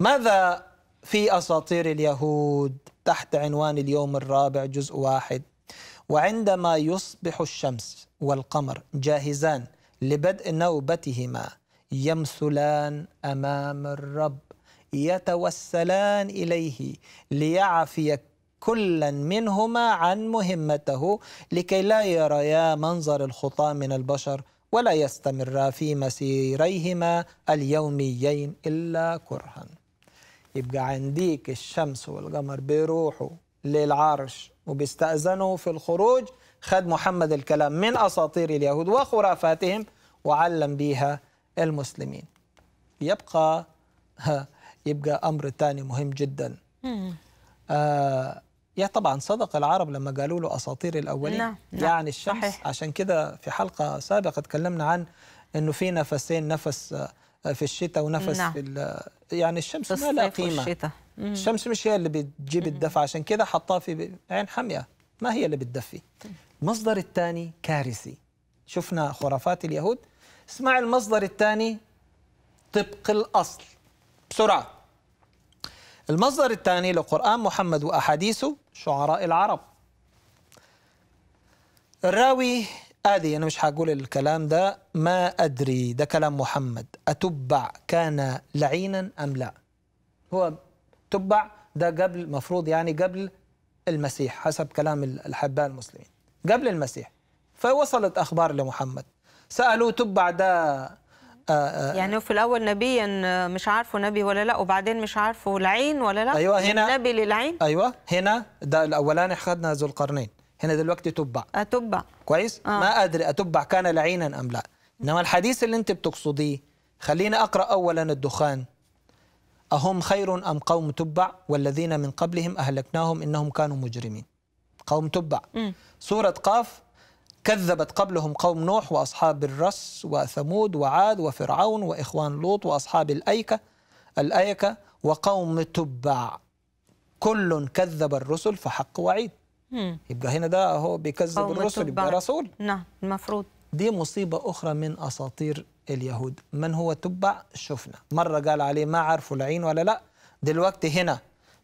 ماذا في أساطير اليهود تحت عنوان اليوم الرابع جزء واحد وعندما يصبح الشمس والقمر جاهزان لبدء نوبتهما يمثلان امام الرب يتوسلان اليه ليعفي كلا منهما عن مهمته لكي لا يريا منظر الخطاه من البشر ولا يستمرا في مسيريهما اليوميين الا كرها يبقى عنديك الشمس والقمر بيروحوا للعرش وبيستأذنوا في الخروج خد محمد الكلام من أساطير اليهود وخرافاتهم وعلم بيها المسلمين يبقى يبقى أمر تاني مهم جدا آه يا طبعا صدق العرب لما قالوا له أساطير الأولين نعم. نعم، يعني الشمس صحيح. عشان كده في حلقة سابقة تكلمنا عن أنه في نفسين نفس في الشتاء ونفس نعم. في يعني الشمس ما لها قيمه الشتاء. الشمس مش هي اللي بتجيب الدفع عشان كده حطاها في عين حميه ما هي اللي بتدفي المصدر الثاني كارثي شفنا خرافات اليهود اسمع المصدر الثاني طبق الاصل بسرعه المصدر الثاني لقران محمد واحاديثه شعراء العرب الراوي آدي أنا مش هقول الكلام ده ما أدري ده كلام محمد أتبع كان لعينا أم لا هو تبع ده قبل مفروض يعني قبل المسيح حسب كلام الأحباء المسلمين قبل المسيح فوصلت أخبار لمحمد سألوه تبع ده آه، آه، آه. يعني في الاول نبيا مش عارفه نبي ولا لا وبعدين مش عارفه لعين ولا لا ايوه هنا نبي للعين ايوه هنا ده الاولاني خدنا ذو القرنين هنا دلوقتي تبع اتبع كويس آه. ما ادري اتبع كان لعينا ام لا انما الحديث اللي انت بتقصديه خليني اقرا اولا الدخان اهم خير ام قوم تبع والذين من قبلهم اهلكناهم انهم كانوا مجرمين قوم تبع م. سوره قاف كذبت قبلهم قوم نوح واصحاب الرس وثمود وعاد وفرعون واخوان لوط واصحاب الايكه الايكه وقوم تبع كل كذب الرسل فحق وعيد مم. يبقى هنا ده هو بيكذب الرسل يبقى رسول نعم المفروض دي مصيبة أخرى من أساطير اليهود من هو تبع شفنا مرة قال عليه ما عرفوا العين ولا لا دلوقتي هنا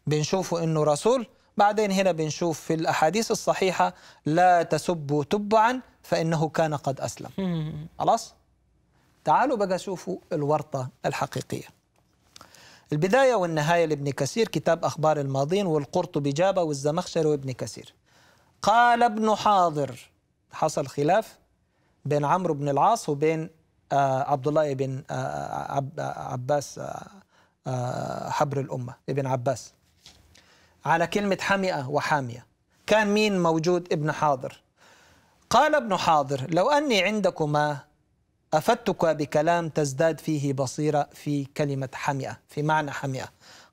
بنشوفه إنه رسول بعدين هنا بنشوف في الأحاديث الصحيحة لا تسبوا تبعا فإنه كان قد أسلم خلاص تعالوا بقى شوفوا الورطة الحقيقية البداية والنهاية لابن كثير كتاب أخبار الماضين والقرطبي جابة والزمخشري وابن كثير قال ابن حاضر حصل خلاف بين عمرو بن العاص وبين آه، عبد الله بن آه، آه، عباس حبر الأمة ابن عباس على كلمة حمئة وحامية كان مين موجود ابن حاضر قال ابن حاضر لو أني عندكما أفدتك بكلام تزداد فيه بصيرة في كلمة حمئة في معنى حمئة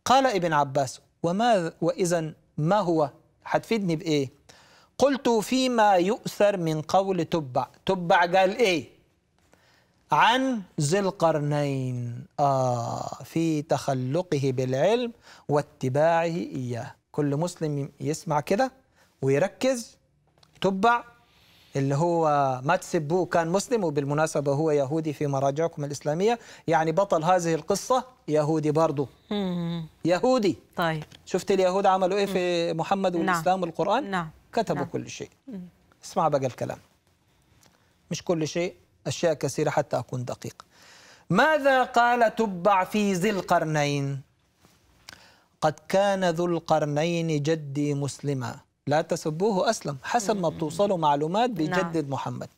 قال ابن عباس وما وإذا ما هو حتفيدني بإيه قلت فيما يؤثر من قول تبع تبع قال إيه عن ذي القرنين آه في تخلقه بالعلم واتباعه إياه كل مسلم يسمع كده ويركز تبع اللي هو ما تسبوه كان مسلم وبالمناسبة هو يهودي في مراجعكم الإسلامية يعني بطل هذه القصة يهودي برضه يهودي طيب شفت اليهود عملوا إيه في محمد والإسلام نعم. والقرآن نعم كتبوا نعم. كل شيء اسمع بقى الكلام مش كل شيء أشياء كثيرة حتى أكون دقيق ماذا قال تبع في ذي القرنين قد كان ذو القرنين جدي مسلما لا تسبوه أسلم حسب ما بتوصلوا معلومات بجدد نعم. محمد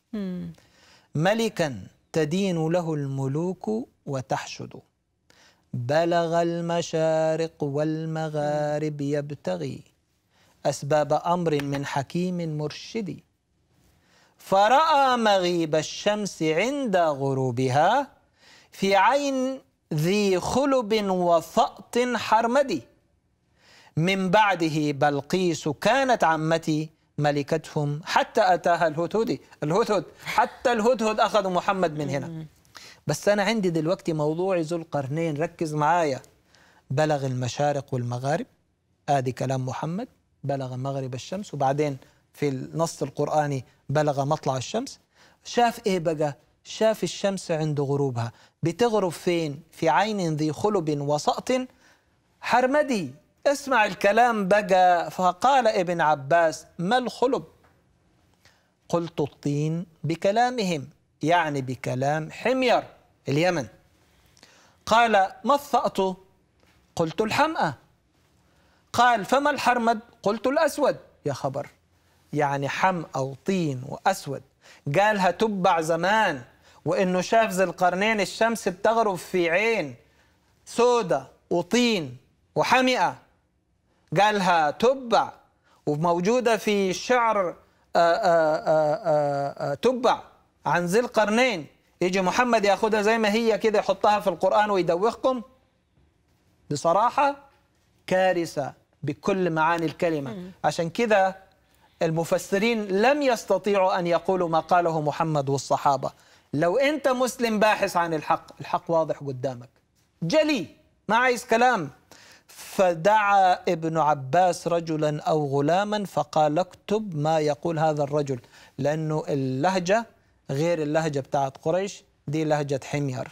ملكا تدين له الملوك وتحشد بلغ المشارق والمغارب يبتغي أسباب أمر من حكيم مرشد فرأى مغيب الشمس عند غروبها في عين ذي خلب وفأط حرمدي من بعده بلقيس كانت عمتي ملكتهم حتى أتاها الهدهدي الهدهد حتى الهدهد أخذوا محمد من هنا بس أنا عندي دلوقتي موضوع ذو القرنين ركز معايا بلغ المشارق والمغارب آدي كلام محمد بلغ مغرب الشمس وبعدين في النص القرآني بلغ مطلع الشمس شاف إيه بقى شاف الشمس عند غروبها بتغرب فين في عين ذي خلب وسأط حرمدي اسمع الكلام بقى فقال ابن عباس ما الخلب قلت الطين بكلامهم يعني بكلام حمير اليمن قال ما الثأت؟ قلت الحمأة قال فما الحرمد قلت الأسود يا خبر يعني حم أو طين وأسود قال هتبع زمان وإنه شاف ذي القرنين الشمس بتغرب في عين سودة وطين وحمئة قالها تبع وموجودة في شعر آه، آه، آه، تبع عن ذي القرنين يجي محمد ياخذها زي ما هي كده يحطها في القرآن ويدوخكم بصراحة كارثة بكل معاني الكلمة عشان كذا المفسرين لم يستطيعوا أن يقولوا ما قاله محمد والصحابة لو أنت مسلم باحث عن الحق الحق واضح قدامك جلي ما عايز كلام فدعا ابن عباس رجلا أو غلاما فقال اكتب ما يقول هذا الرجل لأنه اللهجة غير اللهجة بتاعت قريش دي لهجة حمير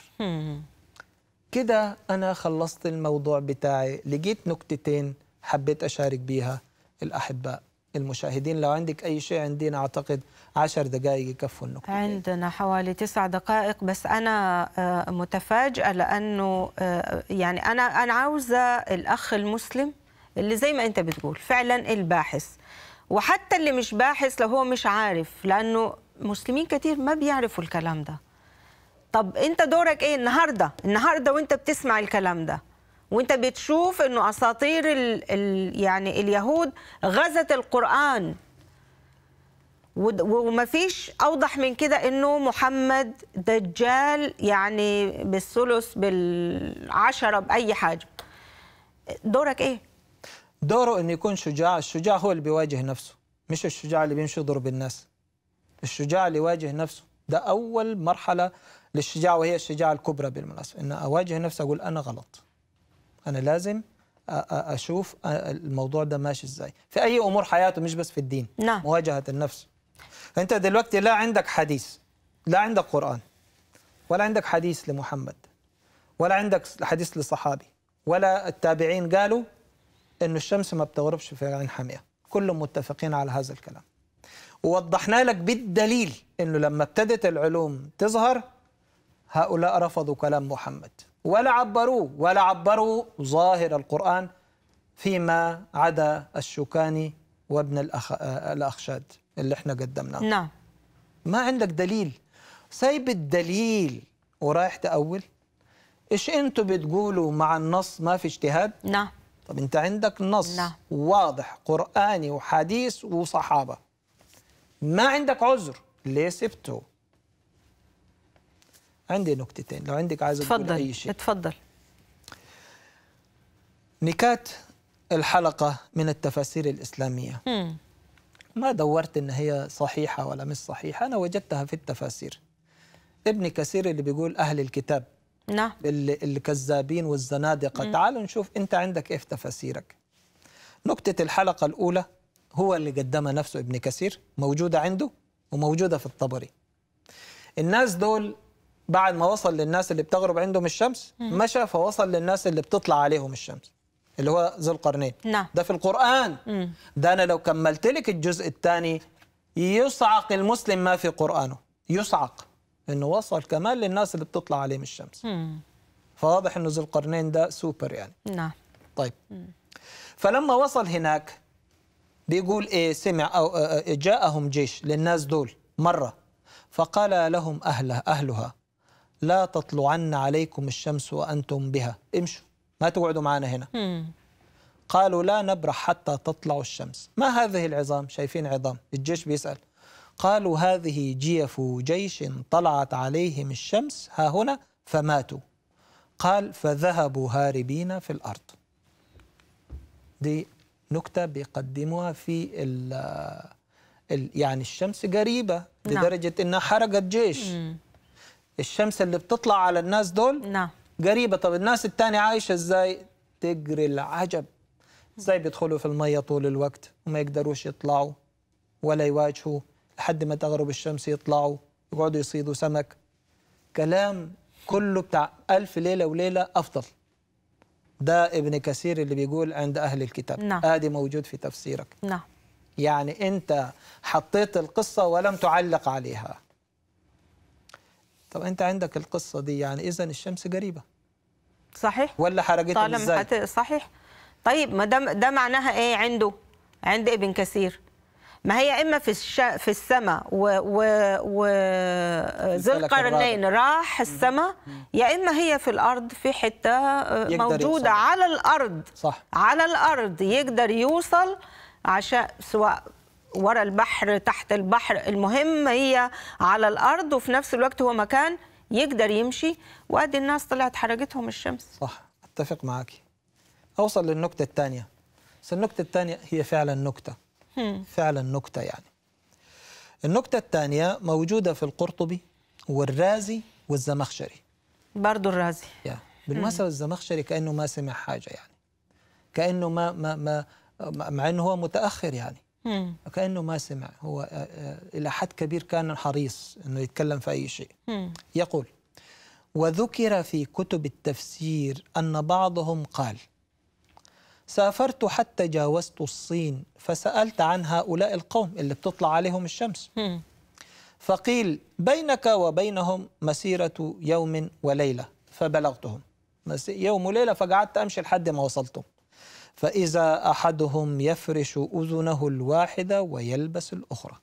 كده أنا خلصت الموضوع بتاعي لقيت نكتتين حبيت أشارك بيها الأحباء المشاهدين لو عندك أي شيء عندنا أعتقد عشر دقائق يكفوا النقطة عندنا حوالي تسع دقائق بس أنا آه، متفاجئة لأنه آه، يعني أنا أنا عاوزة الأخ المسلم اللي زي ما أنت بتقول فعلا الباحث وحتى اللي مش باحث لو هو مش عارف لأنه مسلمين كتير ما بيعرفوا الكلام ده طب أنت دورك إيه النهاردة النهاردة وأنت بتسمع الكلام ده وانت بتشوف انه اساطير ال ال يعني اليهود غزت القران وما فيش اوضح من كده انه محمد دجال يعني بالثلث بالعشره باي حاجه دورك ايه دوره انه يكون شجاع الشجاع هو اللي بيواجه نفسه مش الشجاع اللي بيمشي يضرب الناس الشجاع اللي يواجه نفسه ده اول مرحله للشجاعه وهي الشجاعه الكبرى بالمناسبه ان اواجه نفسي اقول انا غلط انا لازم اشوف الموضوع ده ماشي ازاي في اي امور حياته مش بس في الدين نعم. مواجهه النفس انت دلوقتي لا عندك حديث لا عندك قران ولا عندك حديث لمحمد ولا عندك حديث لصحابي ولا التابعين قالوا انه الشمس ما بتغربش في عين حامئه كلهم متفقين على هذا الكلام ووضحنا لك بالدليل انه لما ابتدت العلوم تظهر هؤلاء رفضوا كلام محمد ولا عبروه ولا عبروا ظاهر القرآن فيما عدا الشوكاني وابن الأخ... الأخشاد اللي احنا قدمناه نعم ما عندك دليل سايب الدليل ورايح تأول ايش انتوا بتقولوا مع النص ما في اجتهاد نعم طب انت عندك نص نعم. واضح قرآني وحديث وصحابة ما عندك عذر ليه سبته عندي نكتتين لو عندك عايزه تفضل اي شيء اتفضل نكات الحلقه من التفاسير الاسلاميه مم. ما دورت ان هي صحيحه ولا مش صحيحه انا وجدتها في التفاسير ابن كثير اللي بيقول اهل الكتاب نعم الكذابين والزنادقه مم. تعالوا نشوف انت عندك ايه في تفاسيرك نكته الحلقه الاولى هو اللي قدمها نفسه ابن كثير موجوده عنده وموجوده في الطبري الناس دول بعد ما وصل للناس اللي بتغرب عندهم الشمس مشى فوصل للناس اللي بتطلع عليهم الشمس اللي هو ذو القرنين نعم. ده في القرآن ده أنا لو كملت لك الجزء الثاني يصعق المسلم ما في قرآنه يصعق إنه وصل كمان للناس اللي بتطلع عليهم الشمس فواضح إنه ذو القرنين ده سوبر يعني نعم طيب فلما وصل هناك بيقول إيه سمع أو آه، آه، جاءهم جيش للناس دول مرة فقال لهم أهله أهلها لا تطلعن عليكم الشمس وأنتم بها امشوا ما تقعدوا معنا هنا قالوا لا نبرح حتى تطلع الشمس ما هذه العظام شايفين عظام الجيش بيسأل قالوا هذه جيف جيش طلعت عليهم الشمس ها هنا فماتوا قال فذهبوا هاربين في الأرض دي نكتة بيقدموها في ال الـ يعني الشمس قريبة نعم. لدرجة نعم. إنها حرقت جيش مم. الشمس اللي بتطلع على الناس دول نعم قريبه طب الناس الثانيه عايشه ازاي تجري العجب ازاي بيدخلوا في الميه طول الوقت وما يقدروش يطلعوا ولا يواجهوا لحد ما تغرب الشمس يطلعوا يقعدوا يصيدوا سمك كلام كله بتاع ألف ليلة وليلة أفضل ده ابن كثير اللي بيقول عند أهل الكتاب نعم. موجود في تفسيرك نعم. يعني أنت حطيت القصة ولم تعلق عليها طب انت عندك القصه دي يعني اذا الشمس قريبه صحيح ولا حرقتها ازاي حت... صحيح طيب ما ده ده معناها ايه عنده عند ابن كثير ما هي اما في الش... في السماء و, و... و... ذو القرنين راح السماء يا اما هي في الارض في حته آه، موجوده يوصل. على الارض صح على الارض يقدر يوصل عشان سواء ورا البحر تحت البحر المهم هي على الارض وفي نفس الوقت هو مكان يقدر يمشي وادي الناس طلعت حرجتهم الشمس صح اتفق معك اوصل للنكته الثانيه بس النكته الثانيه هي فعلا نكته فعلا نكته يعني النكته الثانيه موجوده في القرطبي والرازي والزمخشري برضه الرازي yeah. بالمناسبه الزمخشري كانه ما سمع حاجه يعني كانه ما ما ما مع انه هو متاخر يعني كأنه ما سمع هو آه، آه، إلى حد كبير كان حريص أنه يتكلم في أي شيء يقول وذكر في كتب التفسير أن بعضهم قال سافرت حتى جاوزت الصين فسألت عن هؤلاء القوم اللي بتطلع عليهم الشمس فقيل بينك وبينهم مسيرة يوم وليلة فبلغتهم يوم وليلة فقعدت أمشي لحد ما وصلتهم فإذا أحدهم يفرش أذنه الواحدة ويلبس الأخرى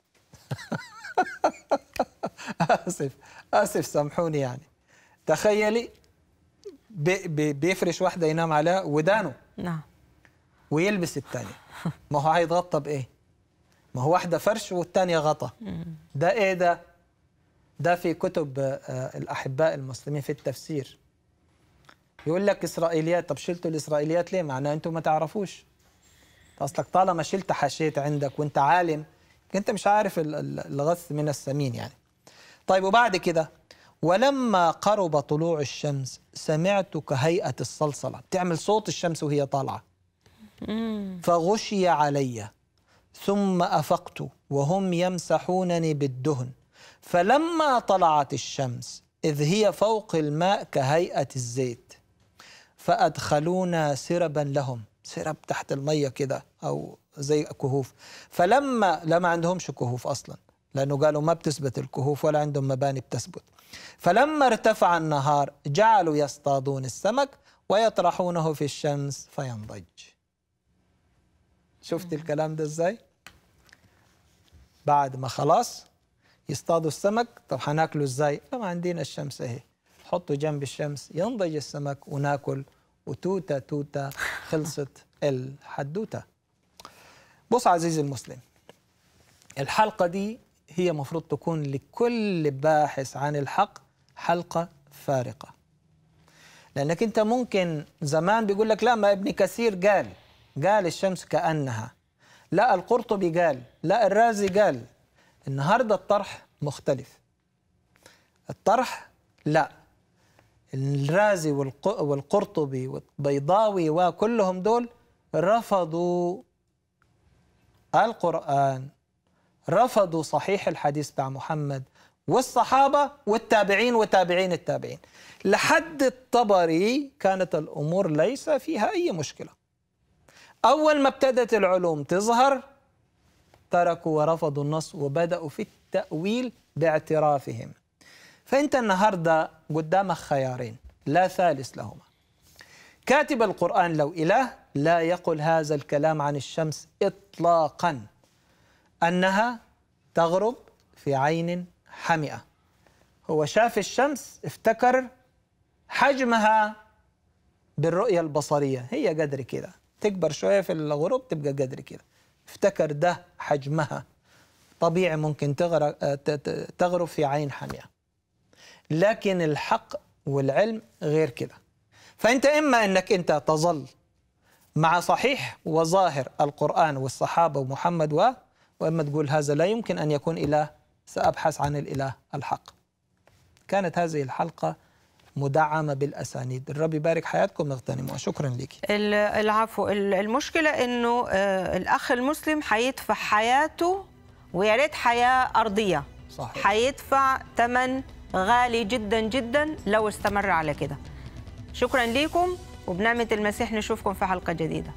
آسف آسف سامحوني يعني تخيلي بي بي بيفرش واحدة ينام عليها ودانه نعم ويلبس الثانية ما هو هيتغطى بإيه؟ ما هو واحدة فرش والثانية غطا ده إيه ده؟ ده في كتب آه، الأحباء المسلمين في التفسير يقول لك اسرائيليات طب شلتوا الاسرائيليات ليه معناه انتم ما تعرفوش اصلك طالما شلت حشيت عندك وانت عالم انت مش عارف الغث من السمين يعني طيب وبعد كده ولما قرب طلوع الشمس سمعت كهيئة الصلصلة بتعمل صوت الشمس وهي طالعة فغشي علي ثم أفقت وهم يمسحونني بالدهن فلما طلعت الشمس إذ هي فوق الماء كهيئة الزيت فأدخلونا سربا لهم سرب تحت المية كده أو زي كهوف فلما لا ما عندهمش كهوف أصلا لأنه قالوا ما بتثبت الكهوف ولا عندهم مباني بتثبت فلما ارتفع النهار جعلوا يصطادون السمك ويطرحونه في الشمس فينضج شفت الكلام ده ازاي بعد ما خلاص يصطادوا السمك طب هناكله ازاي؟ ما عندنا الشمس اهي تحطه جنب الشمس ينضج السمك وناكل وتوتة توتة خلصت الحدوتة بص عزيزي المسلم الحلقة دي هي مفروض تكون لكل باحث عن الحق حلقة فارقة لأنك أنت ممكن زمان بيقول لك لا ما ابن كثير قال قال الشمس كأنها لا القرطبي قال لا الرازي قال النهاردة الطرح مختلف الطرح لا الرازي والقرطبي والبيضاوي وكلهم دول رفضوا القرآن رفضوا صحيح الحديث بتاع محمد والصحابة والتابعين وتابعين التابعين لحد الطبري كانت الأمور ليس فيها أي مشكلة أول ما ابتدت العلوم تظهر تركوا ورفضوا النص وبدأوا في التأويل باعترافهم فأنت النهاردة قدامك خيارين لا ثالث لهما كاتب القرآن لو إله لا يقل هذا الكلام عن الشمس إطلاقا أنها تغرب في عين حمئة هو شاف الشمس افتكر حجمها بالرؤية البصرية هي قدر كده تكبر شوية في الغروب تبقى قدر كده افتكر ده حجمها طبيعي ممكن تغرب في عين حمئة لكن الحق والعلم غير كده فأنت إما أنك أنت تظل مع صحيح وظاهر القرآن والصحابة ومحمد و وإما تقول هذا لا يمكن أن يكون إله سأبحث عن الإله الحق كانت هذه الحلقة مدعمه بالاسانيد الرب يبارك حياتكم نغتنم شكرا لك العفو المشكله انه آه، الاخ المسلم هيدفع حياته ويا ريت حياه ارضيه صحيح. هيدفع ثمن غالي جدا جدا لو استمر على كده شكرا ليكم وبنعمة المسيح نشوفكم في حلقة جديدة